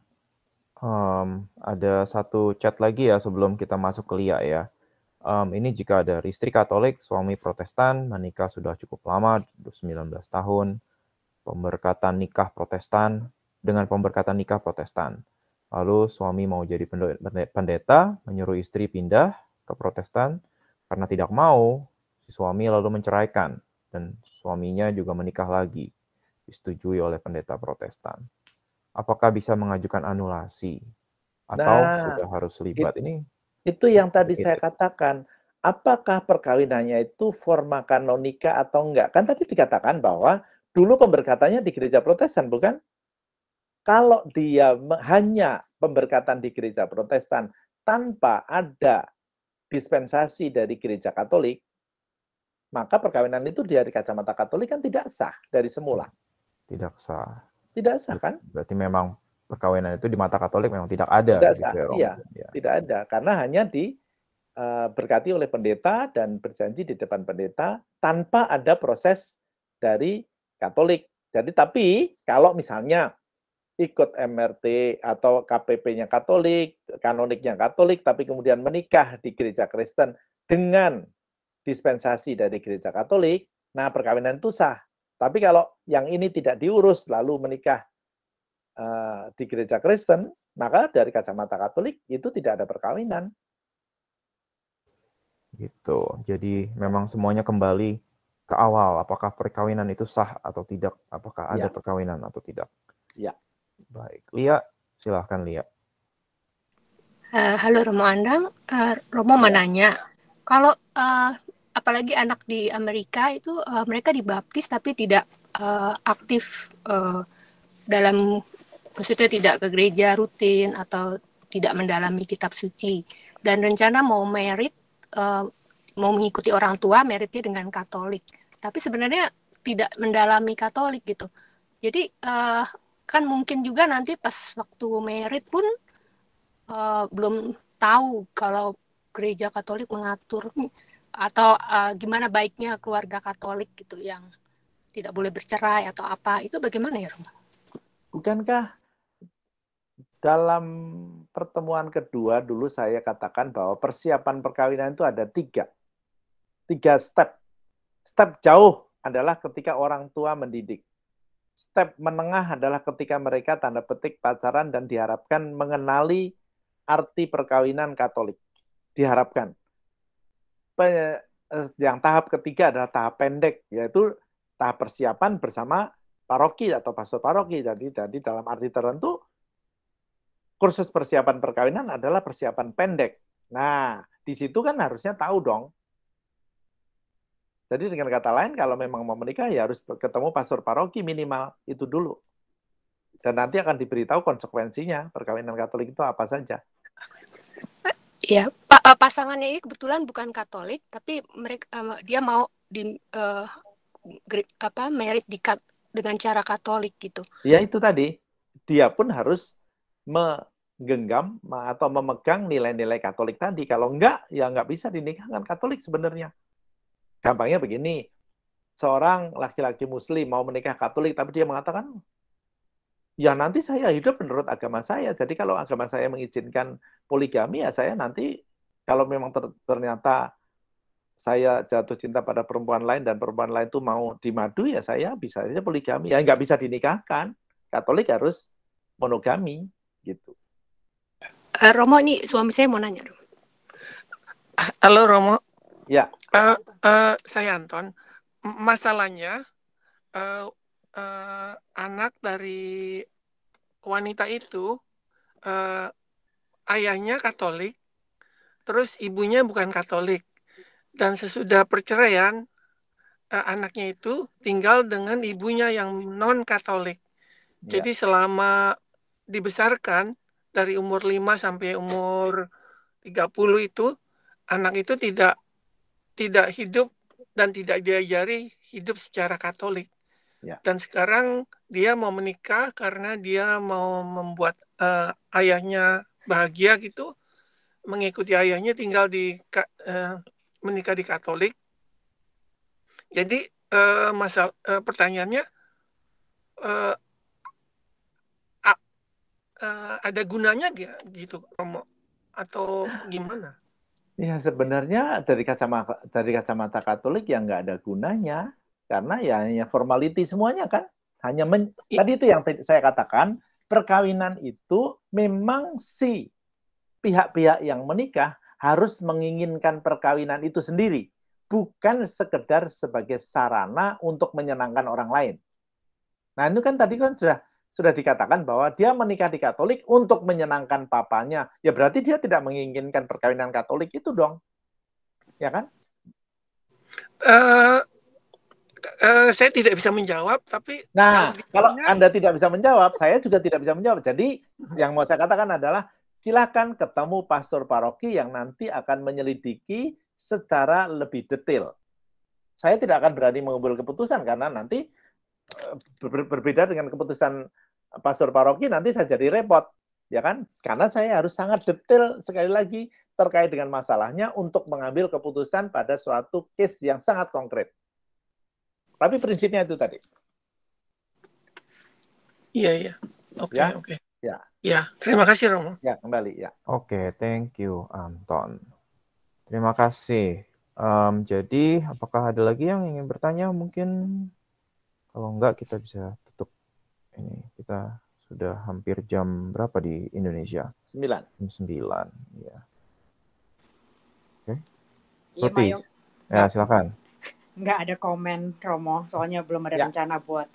Um, ada satu chat lagi ya sebelum kita masuk ke Lia ya. Um, ini jika ada istri Katolik, suami Protestan, menikah sudah cukup lama, 19 tahun, pemberkatan nikah Protestan, dengan pemberkatan nikah Protestan. Lalu suami mau jadi pendeta, menyuruh istri pindah ke Protestan, karena tidak mau, Si suami lalu menceraikan dan suaminya juga menikah lagi, disetujui oleh pendeta Protestan. Apakah bisa mengajukan anulasi atau nah, sudah harus libat ini? Itu yang tadi itu. Iya. saya katakan. Apakah perkawinannya itu forma kanonika atau enggak? Kan tadi dikatakan bahwa dulu pemberkatannya di gereja Protestan, bukan? Kalau dia hanya pemberkatan di gereja Protestan tanpa ada dispensasi dari gereja Katolik, maka perkawinan itu dari kacamata Katolik kan tidak sah dari semula. Tidak sah. Tidak sah kan? Berarti memang perkawinan itu di mata Katolik memang tidak ada. Tidak gitu sah, ya, iya, ya. tidak ada karena hanya di e, berkati oleh pendeta dan berjanji di depan pendeta tanpa ada proses dari Katolik. Jadi tapi kalau misalnya ikut MRT atau KPP-nya Katolik, kanoniknya Katolik, tapi kemudian menikah di gereja Kristen dengan dispensasi dari gereja Katolik, nah perkawinan itu sah. Tapi kalau yang ini tidak diurus lalu menikah uh, di gereja Kristen, maka dari kacamata Katolik itu tidak ada perkawinan. Gitu. Jadi memang semuanya kembali ke awal, apakah perkawinan itu sah atau tidak, apakah ya. ada perkawinan atau tidak. Ya. Baik, Lia, silahkan Lia. Uh, halo Romo Andang, uh, Romo ya. menanya, kalau uh, apalagi anak di Amerika itu uh, mereka dibaptis tapi tidak uh, aktif uh, dalam maksudnya tidak ke gereja rutin atau tidak mendalami kitab suci dan rencana mau merit uh, mau mengikuti orang tua meritnya dengan Katolik tapi sebenarnya tidak mendalami Katolik gitu jadi uh, kan mungkin juga nanti pas waktu merit pun uh, belum tahu kalau gereja Katolik mengatur atau uh, gimana baiknya keluarga Katolik gitu yang tidak boleh bercerai atau apa itu bagaimana ya Roma? Bukankah dalam pertemuan kedua dulu saya katakan bahwa persiapan perkawinan itu ada tiga, tiga step. Step jauh adalah ketika orang tua mendidik. Step menengah adalah ketika mereka tanda petik pacaran dan diharapkan mengenali arti perkawinan Katolik. Diharapkan Eh, yang tahap ketiga adalah tahap pendek, yaitu tahap persiapan bersama paroki atau pastor paroki. Jadi, jadi dalam arti tertentu, kursus persiapan perkawinan adalah persiapan pendek. Nah, di situ kan harusnya tahu dong. Jadi dengan kata lain, kalau memang mau menikah ya harus ketemu pastor paroki minimal itu dulu. Dan nanti akan diberitahu konsekuensinya perkawinan Katolik itu apa saja. Iya, pa eh, pasangannya ini kebetulan bukan Katolik, tapi mereka uh, eh, dia mau di uh, apa merit di dengan cara Katolik gitu. Ya itu tadi, dia pun harus menggenggam atau memegang nilai-nilai Katolik tadi. Kalau enggak, ya enggak bisa dinikahkan Katolik sebenarnya. Gampangnya begini, seorang laki-laki Muslim mau menikah Katolik, tapi dia mengatakan ya nanti saya hidup menurut agama saya. Jadi kalau agama saya mengizinkan poligami, ya saya nanti kalau memang ter ternyata saya jatuh cinta pada perempuan lain dan perempuan lain itu mau dimadu, ya saya bisa saja poligami. Ya nggak bisa dinikahkan. Katolik harus monogami gitu. Eh, Romo ini suami saya mau nanya Halo Romo. Ya. Uh, uh, saya Anton. Masalahnya uh, uh, anak dari wanita itu uh, ayahnya Katolik, terus ibunya bukan Katolik, dan sesudah perceraian uh, anaknya itu tinggal dengan ibunya yang non Katolik. Ya. Jadi selama dibesarkan dari umur 5 sampai umur 30 itu anak itu tidak tidak hidup dan tidak diajari hidup secara Katolik. Ya. Dan sekarang dia mau menikah karena dia mau membuat uh, ayahnya bahagia gitu, mengikuti ayahnya tinggal di uh, menikah di Katolik. Jadi uh, eh, masalah uh, pertanyaannya uh, uh, ada gunanya gak gitu Romo atau gimana? Ya sebenarnya dari kacamata dari kacamata Katolik ya nggak ada gunanya karena ya hanya formality semuanya kan. Hanya men tadi itu yang saya katakan, perkawinan itu memang si pihak-pihak yang menikah harus menginginkan perkawinan itu sendiri, bukan sekedar sebagai sarana untuk menyenangkan orang lain. Nah, itu kan tadi kan sudah sudah dikatakan bahwa dia menikah di Katolik untuk menyenangkan papanya. Ya berarti dia tidak menginginkan perkawinan Katolik itu dong. Ya kan? Eh, Eh, saya tidak bisa menjawab, tapi nah kalau, kalau anda tidak bisa menjawab, saya juga tidak bisa menjawab. Jadi yang mau saya katakan adalah silakan ketemu pastor paroki yang nanti akan menyelidiki secara lebih detail. Saya tidak akan berani mengambil keputusan karena nanti eh, ber berbeda dengan keputusan pastor paroki nanti saya jadi repot, ya kan? Karena saya harus sangat detail sekali lagi terkait dengan masalahnya untuk mengambil keputusan pada suatu case yang sangat konkret. Tapi prinsipnya itu tadi. Iya, iya. Oke, okay, ya? oke. Okay. Ya. Ya, terima kasih Romo. Ya, kembali ya. Oke, okay, thank you Anton. Terima kasih. Um, jadi, apakah ada lagi yang ingin bertanya? Mungkin kalau enggak kita bisa tutup ini. Kita sudah hampir jam berapa di Indonesia? Sembilan. Jam sembilan. ya. Oke. Okay. Iya, ya, silakan nggak ada komen Romo soalnya belum ada ya. rencana buat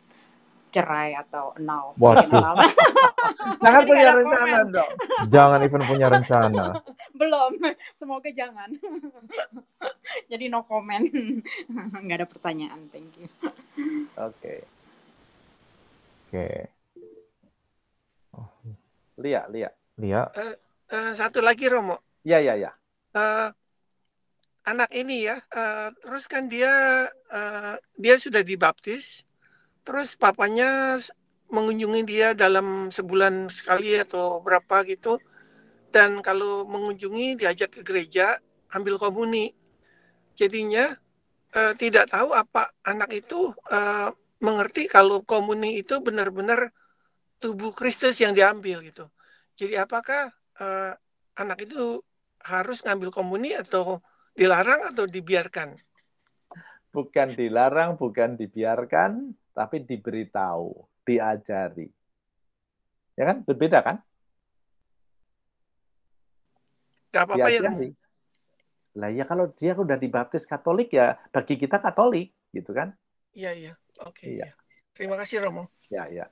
cerai atau nol. Waduh. jangan punya rencana komen. dong. Jangan even punya rencana. Belum. Semoga jangan. Jadi no comment. Nggak ada pertanyaan. Thank you. Oke. Oke. lihat lihat Lia, Lia. Eh, eh, satu lagi Romo. Ya, ya, ya. Uh, anak ini ya uh, terus kan dia uh, dia sudah dibaptis terus papanya mengunjungi dia dalam sebulan sekali atau berapa gitu dan kalau mengunjungi diajak ke gereja ambil komuni jadinya uh, tidak tahu apa anak itu uh, mengerti kalau komuni itu benar-benar tubuh Kristus yang diambil gitu jadi apakah uh, anak itu harus ngambil komuni atau Dilarang atau dibiarkan? Bukan dilarang, bukan dibiarkan, tapi diberitahu, diajari. Ya kan? Berbeda kan? Gak apa-apa ya. Lah ya kalau dia udah dibaptis Katolik ya bagi kita Katolik gitu kan? Iya iya. Oke. Okay, iya. iya. Terima kasih Romo. Iya iya.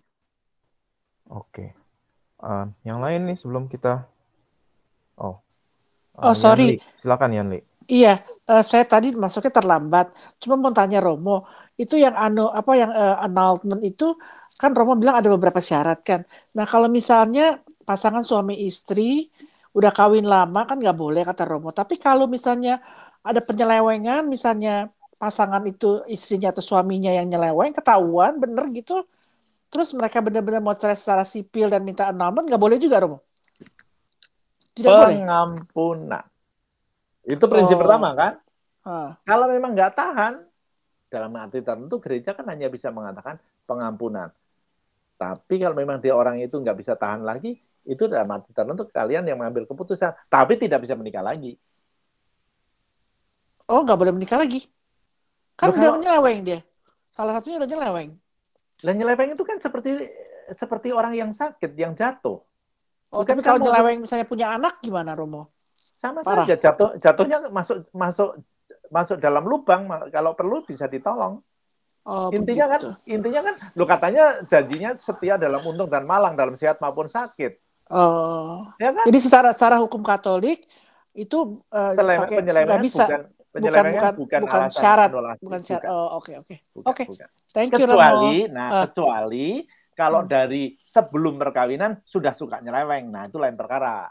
Oke. Okay. Uh, yang lain nih sebelum kita. Oh. Uh, oh sorry. Yanli. Silakan Yanli. Iya, uh, saya tadi masuknya terlambat. Cuma mau tanya Romo, itu yang anu apa yang uh, annulment itu kan Romo bilang ada beberapa syarat kan. Nah kalau misalnya pasangan suami istri udah kawin lama kan nggak boleh kata Romo. Tapi kalau misalnya ada penyelewengan, misalnya pasangan itu istrinya atau suaminya yang nyeleweng ketahuan bener gitu, terus mereka benar-benar mau cerai secara sipil dan minta annulment nggak boleh juga Romo. Tidak pengampunan. Boleh. Itu prinsip oh. pertama kan? Huh. Kalau memang nggak tahan, dalam arti tertentu gereja kan hanya bisa mengatakan pengampunan. Tapi kalau memang dia orang itu nggak bisa tahan lagi, itu dalam arti tertentu kalian yang mengambil keputusan. Tapi tidak bisa menikah lagi. Oh, nggak boleh menikah lagi? Kan Loh, udah kalau... nyeleweng dia. Salah satunya udah nyeleweng. Dan nyeleweng itu kan seperti seperti orang yang sakit, yang jatuh. Oh, tapi kalau nyeleweng misalnya punya anak gimana, Romo? sama Parah. saja jatuh jatuhnya masuk masuk masuk dalam lubang kalau perlu bisa ditolong Oh, intinya kan, begitu. kan intinya kan lo katanya janjinya setia dalam untung dan malang dalam sehat maupun sakit. Oh. Ya kan? Jadi secara secara hukum Katolik itu uh, eh, penyelewengan bisa. bukan penyelewengan bukan, bukan, bukan syarat, anulasi, bukan syarat. oke Oh, oke oke. Oke. Thank kecuali, you Kecuali nah uh. kecuali kalau hmm. dari sebelum perkawinan sudah suka nyeleweng. Nah, itu lain perkara.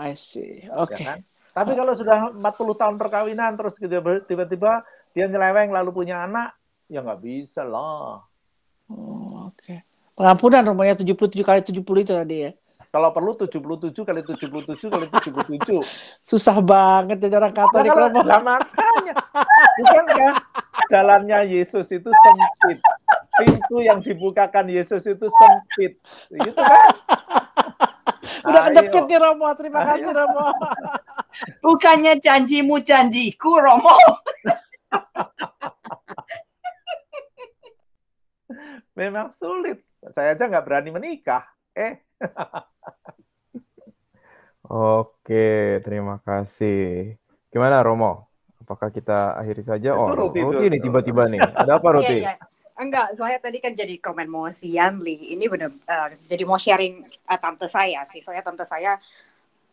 I see. Oke. Ya okay. Ya kan? Tapi kalau sudah 40 tahun perkawinan terus gitu, tiba-tiba dia nyeleweng lalu punya anak, ya nggak bisa lah. Oh, oke. Okay. Pengampunan rumahnya 77 kali 70 itu tadi ya. Kalau perlu 77 kali 77 kali 77. Susah banget jadi orang Katolik nah, kalau makanya. Bukan ya. Jalannya Yesus itu sempit. Pintu yang dibukakan Yesus itu sempit. Gitu kan? Udah kejepit nih Romo. Terima Ayo. kasih Romo. Bukannya janjimu janjiku Romo. Memang sulit. Saya aja nggak berani menikah. Eh. Oke, terima kasih. Gimana Romo? Apakah kita akhiri saja? Itu oh, roti Ruti ini tiba-tiba nih. Ada apa iya, roti Iya, iya. Enggak, soalnya tadi kan jadi komen mau si Yanli. Ini bener, uh, jadi mau sharing uh, tante saya sih. Soalnya tante saya,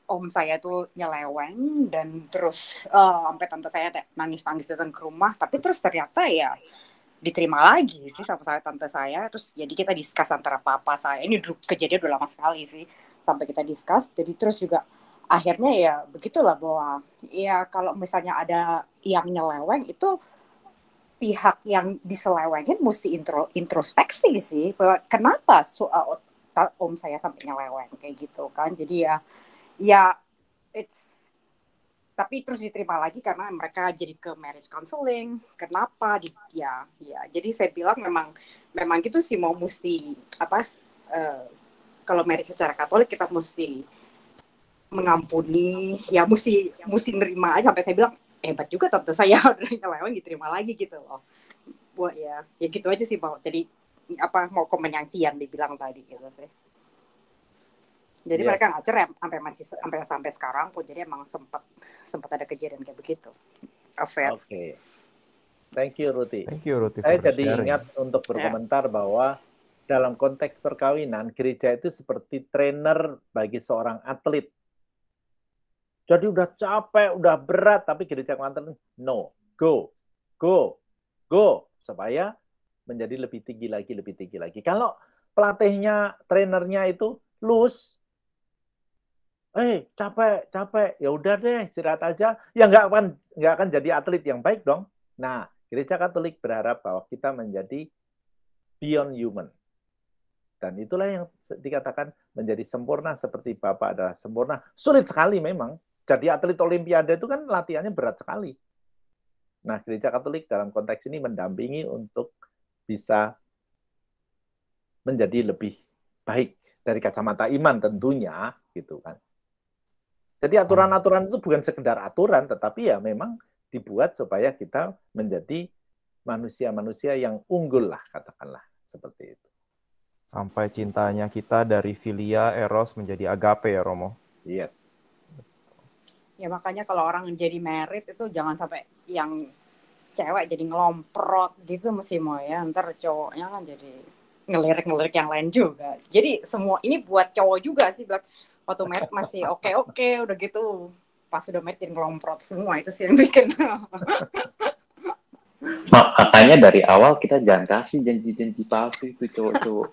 om saya tuh nyeleweng dan terus uh, sampai tante saya nangis-nangis datang ke rumah. Tapi terus ternyata ya diterima lagi sih sama saya tante saya terus jadi kita discuss antara papa saya ini kejadian udah lama sekali sih sampai kita discuss. jadi terus juga akhirnya ya begitulah bahwa ya kalau misalnya ada yang nyeleweng itu pihak yang diselewengin mesti intro introspeksi sih bahwa kenapa so, uh, eh, om saya sampai nyeleweng kayak gitu kan jadi ya ya it's tapi terus diterima lagi karena mereka jadi ke marriage counseling kenapa di, ya ya jadi saya bilang memang memang gitu sih mau mesti apa uh, kalau marriage secara katolik kita mesti mengampuni ya mesti mesti nerima sampai saya bilang hebat juga tante saya ordernya lewat diterima lagi gitu loh wah ya ya gitu aja sih bang jadi apa mau komen yang siang dibilang tadi gitu sih jadi yes. Iya. mereka nggak cerai sampai masih sampai sampai sekarang pun jadi emang sempat sempat ada kejadian kayak begitu affair oke okay. Thank you, Ruti. Thank you, Ruti. Saya jadi sharing. ingat untuk ya. berkomentar yeah. bahwa dalam konteks perkawinan, gereja itu seperti trainer bagi seorang atlet. Jadi udah capek, udah berat, tapi gereja Kelantan no, go, go, go, supaya menjadi lebih tinggi lagi, lebih tinggi lagi. Kalau pelatihnya, trainernya itu loose, eh capek, capek, ya udah deh istirahat aja, ya nggak akan nggak akan jadi atlet yang baik dong. Nah, gereja Katolik berharap bahwa kita menjadi beyond human, dan itulah yang dikatakan menjadi sempurna seperti Bapak adalah sempurna. Sulit sekali memang, jadi atlet olimpiade itu kan latihannya berat sekali. Nah, gereja Katolik dalam konteks ini mendampingi untuk bisa menjadi lebih baik dari kacamata iman tentunya gitu kan. Jadi aturan-aturan itu bukan sekedar aturan tetapi ya memang dibuat supaya kita menjadi manusia-manusia yang unggul lah katakanlah seperti itu. Sampai cintanya kita dari filia eros menjadi agape ya Romo. Yes ya makanya kalau orang jadi merit itu jangan sampai yang cewek jadi ngelomprot gitu mesti mau oh ya ntar cowoknya kan jadi ngelirik-ngelirik yang lain juga jadi semua ini buat cowok juga sih buat waktu merit masih oke okay, oke okay, udah gitu pas udah merit jadi ngelomprot semua itu sih yang bikin Makanya dari awal kita jangan kasih janji-janji palsu itu cowok-cowok.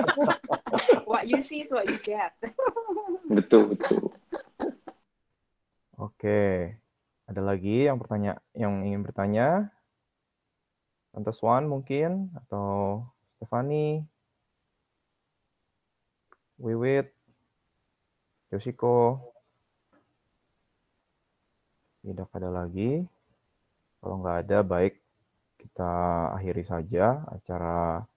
what you see is what you get. betul betul. Oke. Ada lagi yang bertanya yang ingin bertanya? Tante Swan mungkin atau Stefani? Wiwit, Yoshiko. Tidak ada lagi. Kalau nggak ada, baik kita akhiri saja acara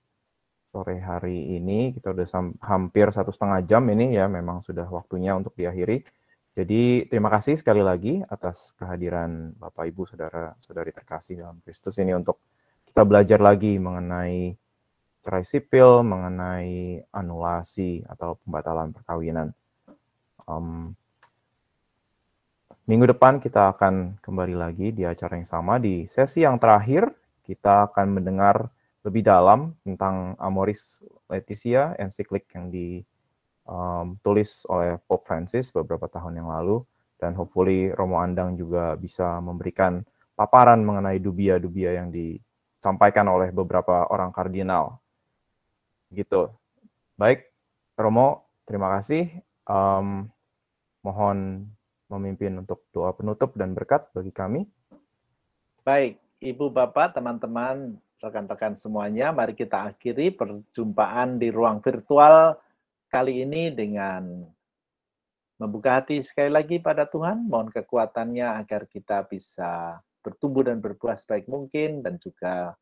sore hari ini. Kita udah hampir satu setengah jam ini ya, memang sudah waktunya untuk diakhiri. Jadi terima kasih sekali lagi atas kehadiran Bapak Ibu Saudara Saudari terkasih dalam Kristus ini untuk kita belajar lagi mengenai cerai sipil, mengenai anulasi atau pembatalan perkawinan. Um, minggu depan kita akan kembali lagi di acara yang sama di sesi yang terakhir kita akan mendengar lebih dalam tentang Amoris Laetitia encyclic yang di um, tulis oleh Pope Francis beberapa tahun yang lalu dan hopefully Romo Andang juga bisa memberikan paparan mengenai dubia-dubia yang disampaikan oleh beberapa orang kardinal. Gitu. Baik, Romo, terima kasih. Um, mohon memimpin untuk doa penutup dan berkat bagi kami. Baik, Ibu, Bapak, teman-teman, rekan-rekan semuanya, mari kita akhiri perjumpaan di ruang virtual kali ini dengan membuka hati sekali lagi pada Tuhan, mohon kekuatannya agar kita bisa bertumbuh dan berbuah sebaik mungkin dan juga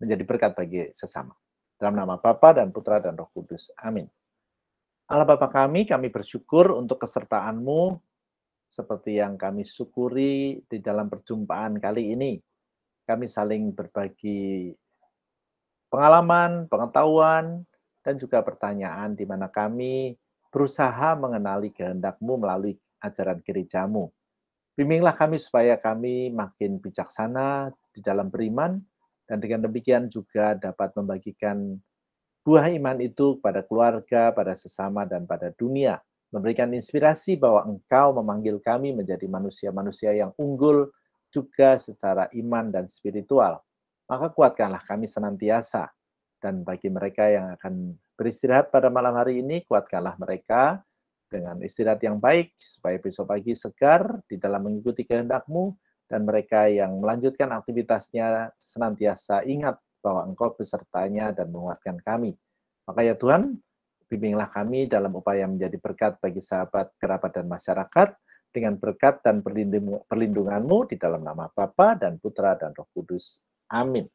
menjadi berkat bagi sesama. Dalam nama Bapa dan Putra dan Roh Kudus. Amin. Allah Bapa kami, kami bersyukur untuk kesertaanmu seperti yang kami syukuri di dalam perjumpaan kali ini. Kami saling berbagi pengalaman, pengetahuan, dan juga pertanyaan di mana kami berusaha mengenali kehendakmu melalui ajaran gerejamu. Bimbinglah kami supaya kami makin bijaksana di dalam beriman, dan dengan demikian juga dapat membagikan buah iman itu kepada keluarga, pada sesama, dan pada dunia. Memberikan inspirasi bahwa engkau memanggil kami menjadi manusia-manusia yang unggul juga secara iman dan spiritual. Maka kuatkanlah kami senantiasa dan bagi mereka yang akan beristirahat pada malam hari ini, kuatkanlah mereka dengan istirahat yang baik, supaya besok pagi segar di dalam mengikuti kehendakmu, dan mereka yang melanjutkan aktivitasnya senantiasa ingat bahwa engkau besertanya dan menguatkan kami. Maka ya Tuhan, bimbinglah kami dalam upaya menjadi berkat bagi sahabat, kerabat, dan masyarakat dengan berkat dan perlindung, perlindunganmu di dalam nama Bapa dan Putra dan Roh Kudus. Amin.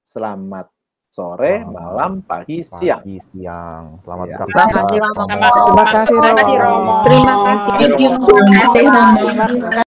Selamat sore, malam, pagi, siang. Pagi, siang. Selamat ya. Terima kasih Terima kasih Romo. Terima kasih Romo. Terima kasih Romo.